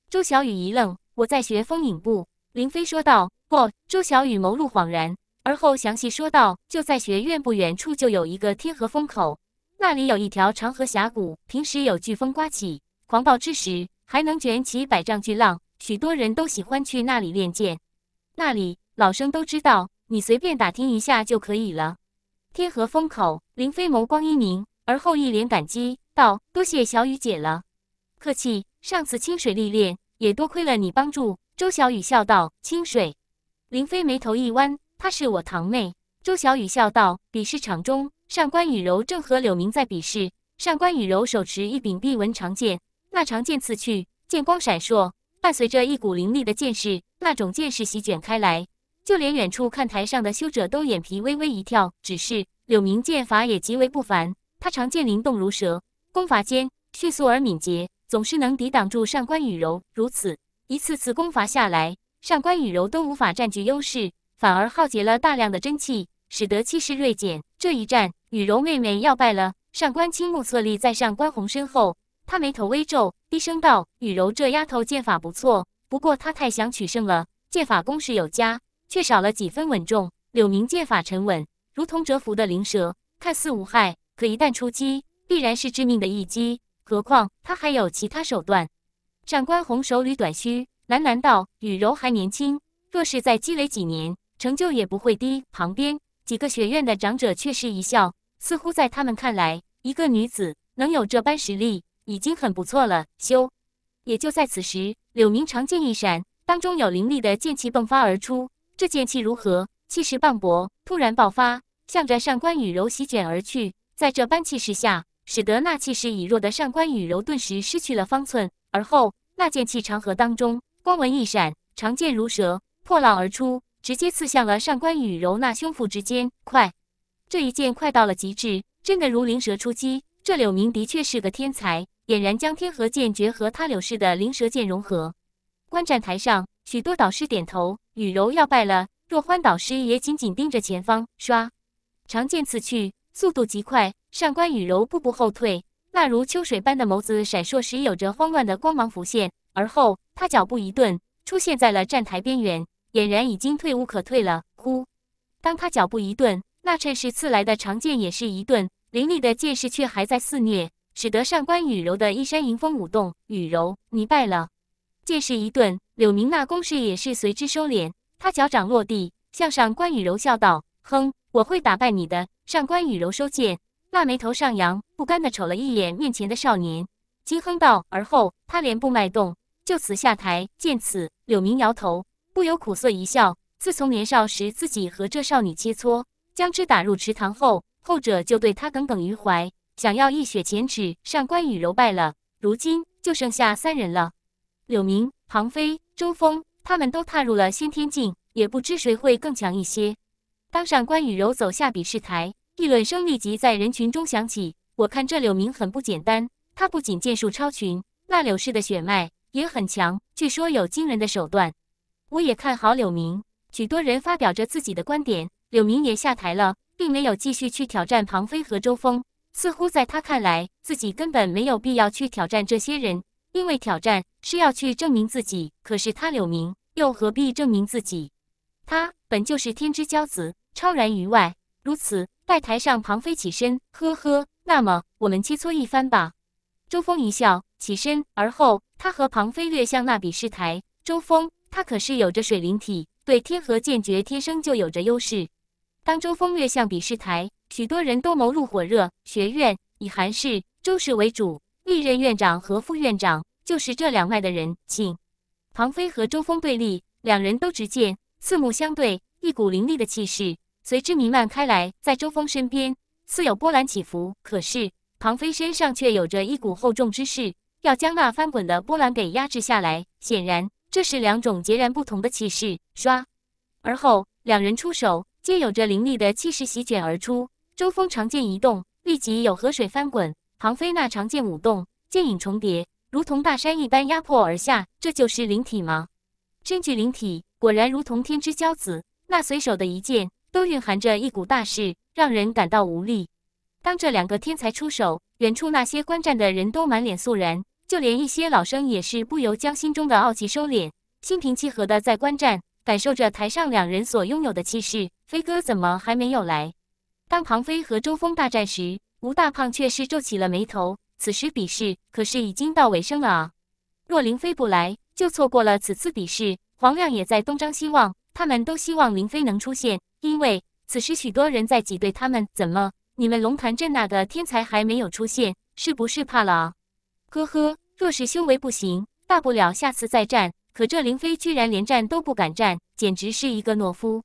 周小雨一愣：“我在学风影步。”林飞说道。不，周小雨眸露恍然。而后详细说道：“就在学院不远处，就有一个天河风口，那里有一条长河峡谷。平时有飓风刮起，狂暴之时还能卷起百丈巨浪。许多人都喜欢去那里练剑。那里老生都知道，你随便打听一下就可以了。”天河风口，林飞眸光一凝，而后一脸感激道：“多谢小雨姐了，客气。上次清水历练，也多亏了你帮助。”周小雨笑道：“清水。”林飞眉头一弯。她是我堂妹，周小雨笑道。比试场中，上官雨柔正和柳明在比试。上官雨柔手持一柄碧纹长剑，那长剑刺去，剑光闪烁，伴随着一股凌厉的剑势，那种剑势席卷开来，就连远处看台上的修者都眼皮微微一跳。只是柳明剑法也极为不凡，他长剑灵动如蛇，攻伐间迅速而敏捷，总是能抵挡住上官雨柔。如此一次次攻伐下来，上官雨柔都无法占据优势。反而耗竭了大量的真气，使得气势锐减。这一战，雨柔妹妹要败了。上官青目测力在上官红身后，他眉头微皱，低声道：“雨柔这丫头剑法不错，不过她太想取胜了，剑法攻势有加，却少了几分稳重。”柳明剑法沉稳，如同蛰伏的灵蛇，看似无害，可一旦出击，必然是致命的一击。何况他还有其他手段。上官红手捋短须，喃喃道：“雨柔还年轻，若是再积累几年。”成就也不会低。旁边几个学院的长者却是一笑，似乎在他们看来，一个女子能有这般实力，已经很不错了。修，也就在此时，柳明长剑一闪，当中有凌厉的剑气迸发而出。这剑气如何？气势磅礴，突然爆发，向着上官雨柔席卷而去。在这般气势下，使得那气势已弱的上官雨柔顿时失去了方寸。而后，那剑气长河当中，光纹一闪，长剑如蛇，破浪而出。直接刺向了上官雨柔那胸腹之间，快！这一剑快到了极致，真的如灵蛇出击。这柳明的确是个天才，俨然将天河剑诀和他柳氏的灵蛇剑融合。观战台上许多导师点头，雨柔要败了。若欢导师也紧紧盯着前方，刷，长剑刺去，速度极快。上官雨柔步步后退，那如秋水般的眸子闪烁时，有着慌乱的光芒浮现。而后，他脚步一顿，出现在了站台边缘。俨然已经退无可退了。呼！当他脚步一顿，那趁势刺来的长剑也是一顿，凌厉的剑势却还在肆虐，使得上官雨柔的一身迎风舞动。雨柔，你败了。剑势一顿，柳明那攻势也是随之收敛。他脚掌落地，向上官雨柔笑道：“哼，我会打败你的。”上官雨柔收剑，那眉头上扬，不甘的瞅了一眼面前的少年，轻哼道。而后他连步迈动，就此下台。见此，柳明摇头。不由苦涩一笑。自从年少时自己和这少女切磋，将之打入池塘后，后者就对他耿耿于怀，想要一雪前耻。上官雨柔败了，如今就剩下三人了。柳明、庞飞、周峰，他们都踏入了先天境，也不知谁会更强一些。当上官雨柔走下比试台，议论声立即在人群中响起。我看这柳明很不简单，他不仅剑术超群，那柳氏的血脉也很强，据说有惊人的手段。我也看好柳明。许多人发表着自己的观点。柳明也下台了，并没有继续去挑战庞飞和周峰。似乎在他看来，自己根本没有必要去挑战这些人，因为挑战是要去证明自己。可是他柳明又何必证明自己？他本就是天之骄子，超然于外。如此，擂台上庞飞起身，呵呵，那么我们切磋一番吧。周峰一笑，起身，而后他和庞飞略向那比试台。周峰。他可是有着水灵体，对天河剑诀天生就有着优势。当周风跃向比试台，许多人都眸入火热。学院以韩氏、周氏为主，历任院长和副院长就是这两脉的人。请庞飞和周峰对立，两人都直剑，四目相对，一股凌厉的气势随之弥漫开来，在周峰身边似有波澜起伏，可是庞飞身上却有着一股厚重之势，要将那翻滚的波澜给压制下来。显然。这是两种截然不同的气势，唰！而后两人出手，皆有着凌厉的气势席卷而出。周峰长剑一动，立即有河水翻滚；庞飞那长剑舞动，剑影重叠，如同大山一般压迫而下。这就是灵体吗？身具灵体，果然如同天之骄子，那随手的一剑都蕴含着一股大势，让人感到无力。当这两个天才出手，远处那些观战的人都满脸肃然。就连一些老生也是不由将心中的傲气收敛，心平气和的在观战，感受着台上两人所拥有的气势。飞哥怎么还没有来？当庞飞和周峰大战时，吴大胖却是皱起了眉头。此时比试可是已经到尾声了啊！若林飞不来，就错过了此次比试。黄亮也在东张西望，他们都希望林飞能出现，因为此时许多人在挤兑他们：怎么你们龙潭镇那个天才还没有出现？是不是怕了啊？呵呵，若是修为不行，大不了下次再战。可这林飞居然连战都不敢战，简直是一个懦夫，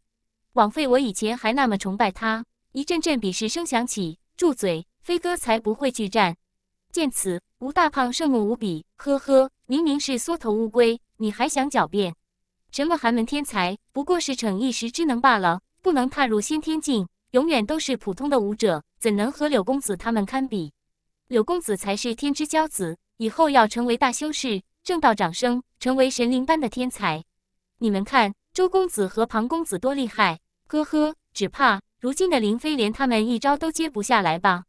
枉费我以前还那么崇拜他。一阵阵鄙视声响起：“住嘴，飞哥才不会拒战！”见此，吴大胖盛怒无比：“呵呵，明明是缩头乌龟，你还想狡辩？什么寒门天才，不过是逞一时之能罢了。不能踏入先天境，永远都是普通的武者，怎能和柳公子他们堪比？”柳公子才是天之骄子，以后要成为大修士、正道长生，成为神灵般的天才。你们看，周公子和庞公子多厉害！呵呵，只怕如今的林飞连他们一招都接不下来吧？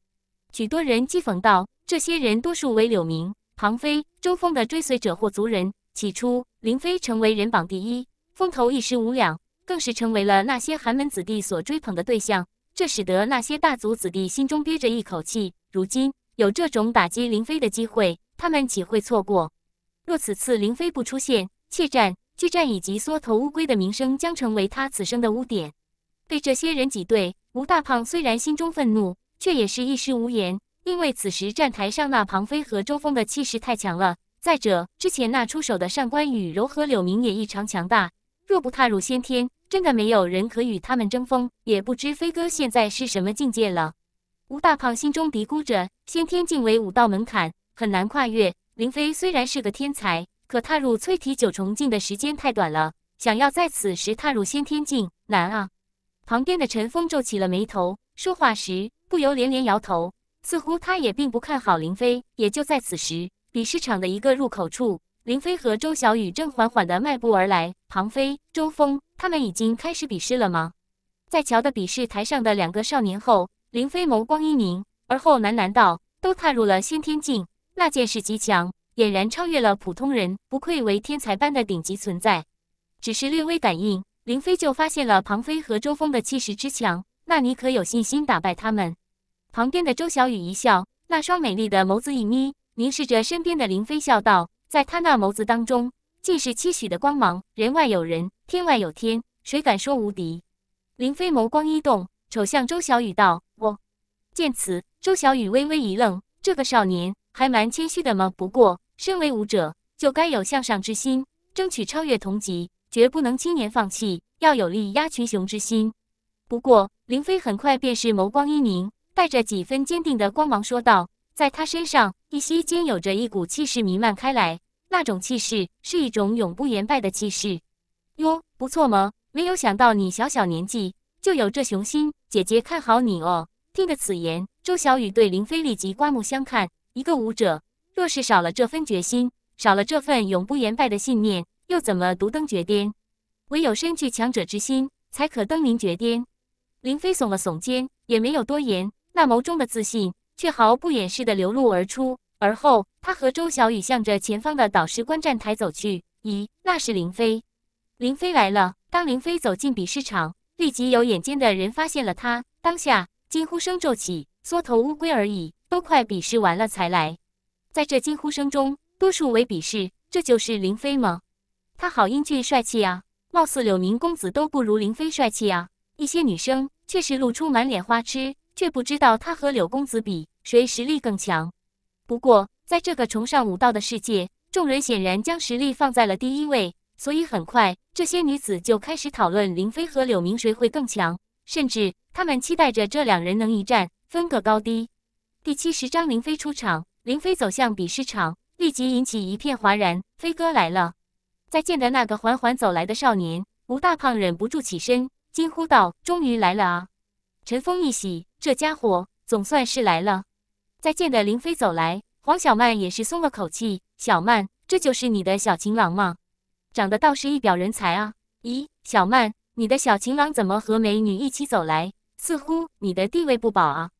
许多人讥讽道。这些人多数为柳明、庞飞、周峰的追随者或族人。起初，林飞成为人榜第一，风头一时无两，更是成为了那些寒门子弟所追捧的对象。这使得那些大族子弟心中憋着一口气。如今。有这种打击林飞的机会，他们岂会错过？若此次林飞不出现，怯战、拒战以及缩头乌龟的名声将成为他此生的污点。被这些人挤兑，吴大胖虽然心中愤怒，却也是一时无言，因为此时站台上那庞飞和周峰的气势太强了。再者，之前那出手的上官羽柔和柳明也异常强大，若不踏入先天，真的没有人可与他们争锋。也不知飞哥现在是什么境界了。吴大胖心中嘀咕着：“先天境为武道门槛，很难跨越。林飞虽然是个天才，可踏入淬体九重境的时间太短了，想要在此时踏入先天境，难啊。”旁边的陈峰皱起了眉头，说话时不由连连摇头，似乎他也并不看好林飞。也就在此时，比试场的一个入口处，林飞和周小雨正缓缓地迈步而来。庞飞、周峰，他们已经开始比试了吗？在瞧的比试台上的两个少年后。凌飞眸光一凝，而后喃喃道：“都踏入了先天境，那剑势极强，俨然超越了普通人，不愧为天才般的顶级存在。只是略微感应，凌飞就发现了庞飞和周峰的气势之强。那你可有信心打败他们？”旁边的周小雨一笑，那双美丽的眸子一眯，凝视着身边的凌飞，笑道：“在他那眸子当中，尽是期许的光芒。人外有人，天外有天，谁敢说无敌？”凌飞眸光一动，瞅向周小雨道。见此，周小雨微微一愣：“这个少年还蛮谦虚的吗？不过，身为武者，就该有向上之心，争取超越同级，绝不能轻言放弃，要有力压群雄之心。”不过，林飞很快便是眸光一凝，带着几分坚定的光芒说道：“在他身上，一息间有着一股气势弥漫开来，那种气势是一种永不言败的气势。哟，不错嘛！没有想到你小小年纪就有这雄心，姐姐看好你哦。”听得此言，周小雨对林飞立即刮目相看。一个武者若是少了这份决心，少了这份永不言败的信念，又怎么独登绝巅？唯有身具强者之心，才可登临绝巅。林飞耸了耸肩，也没有多言，那眸中的自信却毫不掩饰的流露而出。而后，他和周小雨向着前方的导师观战台走去。咦，那是林飞！林飞来了。当林飞走进比试场，立即有眼尖的人发现了他。当下。惊呼声骤起，缩头乌龟而已，都快比试完了才来。在这惊呼声中，多数为鄙视，这就是林飞吗？他好英俊帅气啊，貌似柳明公子都不如林飞帅气啊。一些女生却是露出满脸花痴，却不知道他和柳公子比谁实力更强。不过，在这个崇尚武道的世界，众人显然将实力放在了第一位，所以很快这些女子就开始讨论林飞和柳明谁会更强。甚至他们期待着这两人能一战，分个高低。第七十章，林飞出场，林飞走向比试场，立即引起一片哗然。飞哥来了！再见的那个缓缓走来的少年，吴大胖忍不住起身惊呼道：“终于来了啊！”陈峰一喜，这家伙总算是来了。再见的林飞走来，黄小曼也是松了口气：“小曼，这就是你的小情郎吗？长得倒是一表人才啊！”咦，小曼。你的小情郎怎么和美女一起走来？似乎你的地位不保啊！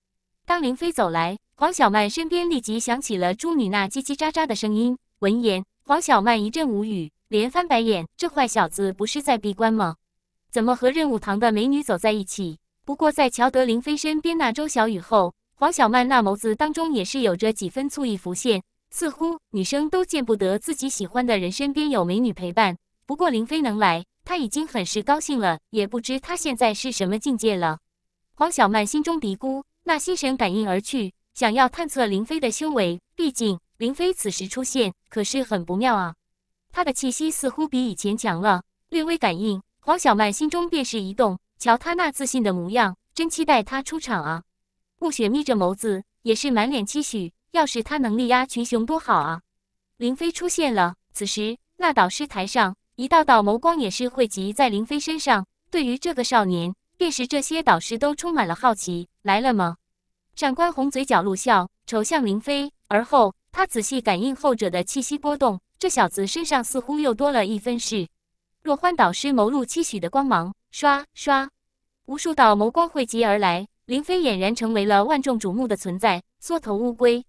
当林飞走来，黄小曼身边立即响起了朱女那叽叽喳喳的声音。闻言，黄小曼一阵无语，连翻白眼。这坏小子不是在闭关吗？怎么和任务堂的美女走在一起？不过在瞧得林飞身边那周小雨后，黄小曼那眸子当中也是有着几分醋意浮现。似乎女生都见不得自己喜欢的人身边有美女陪伴。不过林飞能来。他已经很是高兴了，也不知他现在是什么境界了。黄小曼心中嘀咕，那心神感应而去，想要探测林飞的修为。毕竟林飞此时出现，可是很不妙啊。他的气息似乎比以前强了，略微感应，黄小曼心中便是一动。瞧他那自信的模样，真期待他出场啊！暮雪眯着眸子，也是满脸期许。要是他能力压群雄，多好啊！林飞出现了，此时那导师台上。一道道眸光也是汇集在林飞身上，对于这个少年，便是这些导师都充满了好奇。来了吗？上官红嘴角露笑，瞅向林飞，而后他仔细感应后者的气息波动，这小子身上似乎又多了一分事。若欢导师眸露期许的光芒，唰唰，无数道眸光汇集而来，林飞俨然成为了万众瞩目的存在。缩头乌龟，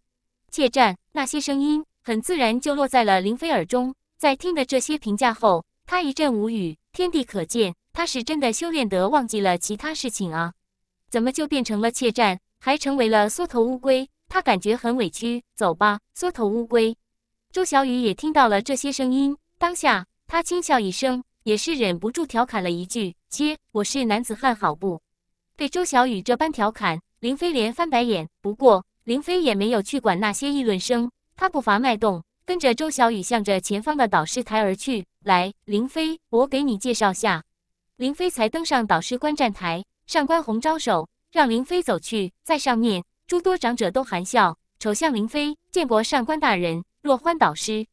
怯战，那些声音很自然就落在了林飞耳中。在听的这些评价后，他一阵无语。天地可见，他是真的修炼得忘记了其他事情啊？怎么就变成了怯战，还成为了缩头乌龟？他感觉很委屈。走吧，缩头乌龟。周小雨也听到了这些声音，当下他轻笑一声，也是忍不住调侃了一句：“切，我是男子汉，好不？”被周小雨这般调侃，林飞连翻白眼。不过林飞也没有去管那些议论声，他步伐迈动。跟着周小雨，向着前方的导师台而去。来，林飞，我给你介绍下。林飞才登上导师观战台，上官红招手让林飞走去。在上面，诸多长者都含笑瞅向林飞。见过上官大人，若欢导师。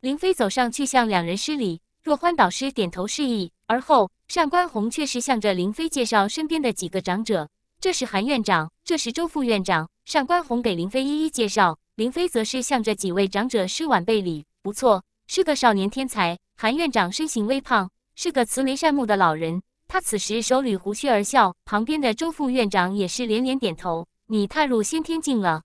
林飞走上去向两人施礼，若欢导师点头示意。而后，上官红却是向着林飞介绍身边的几个长者。这是韩院长，这是周副院长。上官红给林飞一一介绍。林飞则是向着几位长者施晚辈礼，不错，是个少年天才。韩院长身形微胖，是个慈眉善目的老人，他此时手捋胡须而笑。旁边的周副院长也是连连点头。你踏入先天境了。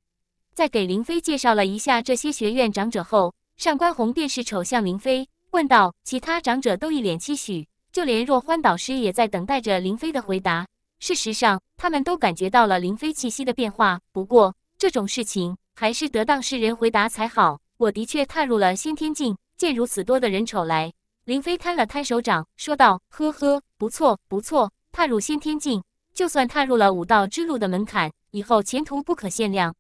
在给林飞介绍了一下这些学院长者后，上官红便是瞅向林飞，问道：“其他长者都一脸期许，就连若欢导师也在等待着林飞的回答。事实上，他们都感觉到了林飞气息的变化。不过这种事情……”还是得当事人回答才好。我的确踏入了先天境，见如此多的人瞅来，林飞摊了摊手掌，说道：“呵呵，不错，不错，踏入先天境，就算踏入了武道之路的门槛，以后前途不可限量。”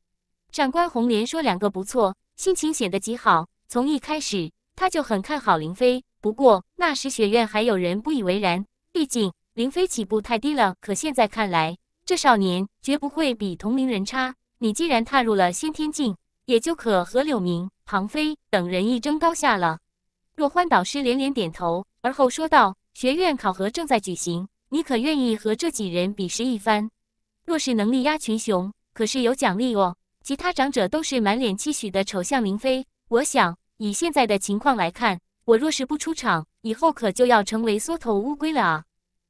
上官红莲说两个不错，心情显得极好。从一开始，他就很看好林飞。不过那时学院还有人不以为然，毕竟林飞起步太低了。可现在看来，这少年绝不会比同龄人差。你既然踏入了先天境，也就可和柳明、庞飞等人一争高下了。若欢导师连连点头，而后说道：“学院考核正在举行，你可愿意和这几人比试一番？若是能力压群雄，可是有奖励哦。”其他长者都是满脸期许的瞅向林飞。我想以现在的情况来看，我若是不出场，以后可就要成为缩头乌龟了啊！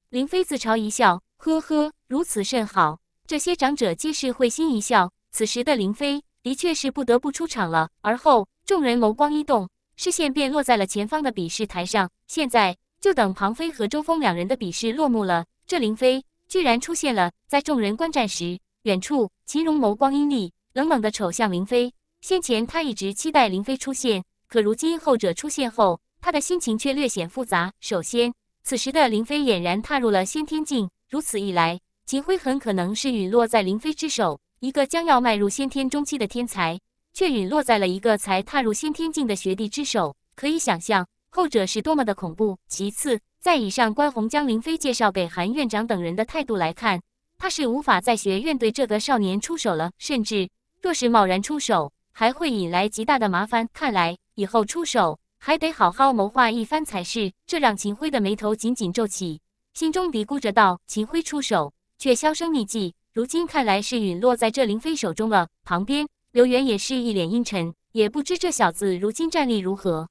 林飞自嘲一笑：“呵呵，如此甚好。”这些长者皆是会心一笑。此时的林飞的确是不得不出场了。而后众人眸光一动，视线便落在了前方的比试台上。现在就等庞飞和周峰两人的比试落幕了。这林飞居然出现了，在众人观战时，远处秦荣眸光阴厉，冷冷的瞅向林飞。先前他一直期待林飞出现，可如今后者出现后，他的心情却略显复杂。首先，此时的林飞俨然踏入了先天境，如此一来，秦辉很可能是陨落在林飞之手。一个将要迈入先天中期的天才，却陨落在了一个才踏入先天境的学弟之手，可以想象后者是多么的恐怖。其次，在以上关宏将林飞介绍给韩院长等人的态度来看，他是无法在学院对这个少年出手了，甚至若是贸然出手，还会引来极大的麻烦。看来以后出手还得好好谋划一番才是。这让秦辉的眉头紧紧皱起，心中嘀咕着道：“秦辉出手，却销声匿迹。”如今看来是陨落在这林飞手中了。旁边，柳元也是一脸阴沉，也不知这小子如今战力如何。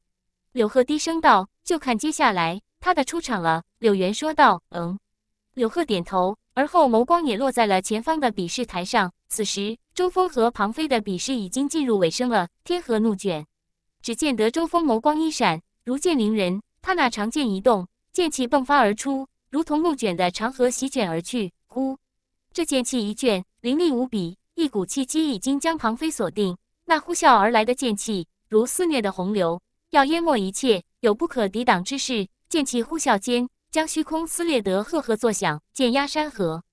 柳鹤低声道：“就看接下来他的出场了。”柳元说道：“嗯。”柳鹤点头，而后眸光也落在了前方的比试台上。此时，周峰和庞飞的比试已经进入尾声了。天河怒卷，只见得周峰眸光一闪，如剑凌人，他那长剑一动，剑气迸发而出，如同怒卷的长河席卷而去。呼！这剑气一卷，凌厉无比，一股气机已经将庞飞锁定。那呼啸而来的剑气如肆虐的洪流，要淹没一切，有不可抵挡之势。剑气呼啸间，将虚空撕裂得赫赫作响，剑压山河。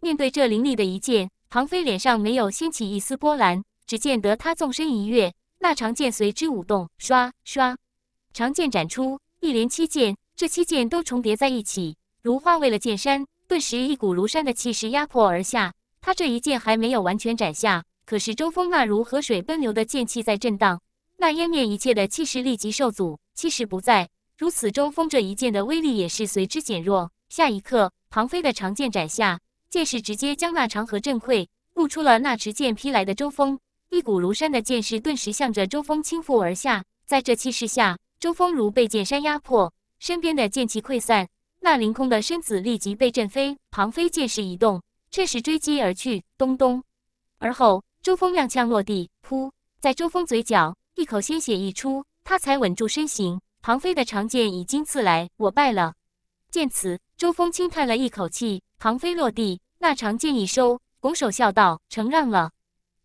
面对这凌厉的一剑，庞飞脸上没有掀起一丝波澜，只见得他纵身一跃，那长剑随之舞动，刷刷，长剑斩出，一连七剑，这七剑都重叠在一起，如化为了剑山。顿时，一股如山的气势压迫而下。他这一剑还没有完全斩下，可是周峰那如河水奔流的剑气在震荡，那湮灭一切的气势立即受阻，气势不在。如此，周峰这一剑的威力也是随之减弱。下一刻，庞飞的长剑斩下，剑势直接将那长河震溃，露出了那持剑劈来的周峰。一股如山的剑势顿时向着周峰倾覆而下，在这气势下，周峰如被剑山压迫，身边的剑气溃散。那凌空的身子立即被震飞，庞飞剑势一动，趁势追击而去。咚咚，而后周峰踉跄落地，噗，在周峰嘴角一口鲜血溢出，他才稳住身形。庞飞的长剑已经刺来，我败了。见此，周峰轻叹了一口气。庞飞落地，那长剑一收，拱手笑道：“承让了，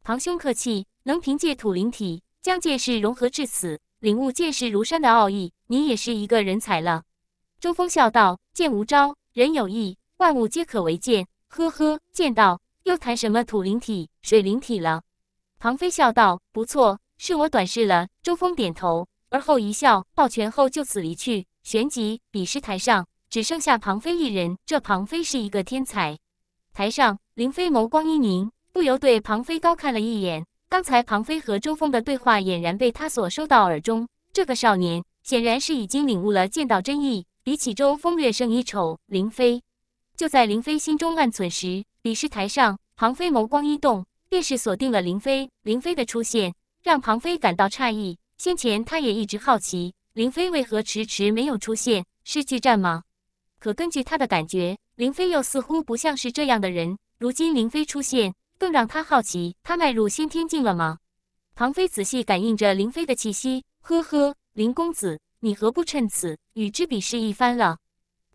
庞兄客气。能凭借土灵体将剑士融合至此，领悟剑士如山的奥义，你也是一个人才了。”周峰笑道：“剑无招，人有意，万物皆可为剑。”呵呵，剑道又谈什么土灵体、水灵体了？庞飞笑道：“不错，是我短视了。”周峰点头，而后一笑，抱拳后就此离去。旋即，比试台上只剩下庞飞一人。这庞飞是一个天才。台上，林飞眸光一凝，不由对庞飞高看了一眼。刚才庞飞和周峰的对话，俨然被他所收到耳中。这个少年显然是已经领悟了剑道真意。比起周风月胜一筹，林飞就在林飞心中暗忖时，比试台上庞飞眸光一动，便是锁定了林飞。林飞的出现让庞飞感到诧异，先前他也一直好奇林飞为何迟迟没有出现，失去战吗？可根据他的感觉，林飞又似乎不像是这样的人。如今林飞出现，更让他好奇，他迈入先天境了吗？庞飞仔细感应着林飞的气息，呵呵，林公子，你何不趁此？与之比试一番了，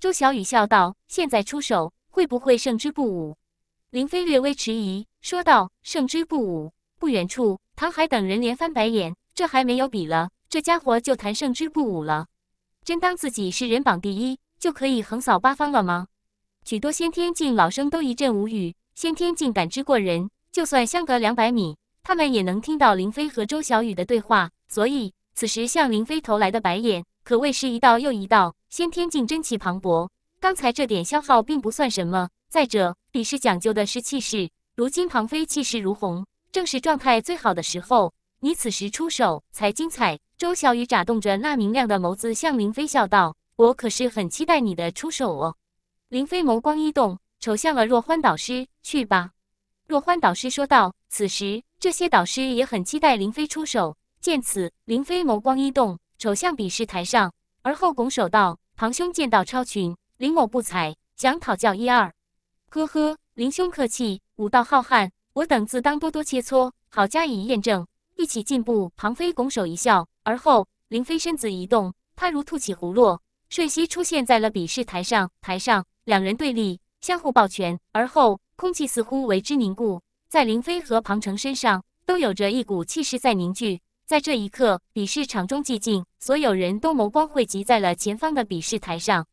周小雨笑道：“现在出手会不会胜之不武？”林飞略微迟疑，说道：“胜之不武。”不远处，唐海等人连翻白眼，这还没有比了，这家伙就谈胜之不武了，真当自己是人榜第一就可以横扫八方了吗？许多先天境老生都一阵无语。先天境感知过人，就算相隔两百米，他们也能听到林飞和周小雨的对话，所以此时向林飞投来的白眼。可谓是一道又一道，先天境真气磅礴。刚才这点消耗并不算什么。再者，比试讲究的是气势，如今庞飞气势如虹，正是状态最好的时候，你此时出手才精彩。周小雨眨动着那明亮的眸子，向林飞笑道：“我可是很期待你的出手哦。”林飞眸光一动，瞅向了若欢导师：“去吧。”若欢导师说道。此时，这些导师也很期待林飞出手。见此，林飞眸光一动。瞅向比试台上，而后拱手道：“庞兄剑道超群，林某不才，想讨教一二。”“呵呵，林兄客气，武道浩瀚，我等自当多多切磋，好加以验证，一起进步。”庞飞拱手一笑，而后林飞身子一动，他如吐起葫芦，瞬息出现在了比试台上。台上两人对立，相互抱拳，而后空气似乎为之凝固，在林飞和庞成身上都有着一股气势在凝聚。在这一刻，比试场中寂静，所有人都眸光汇集在了前方的比试台上。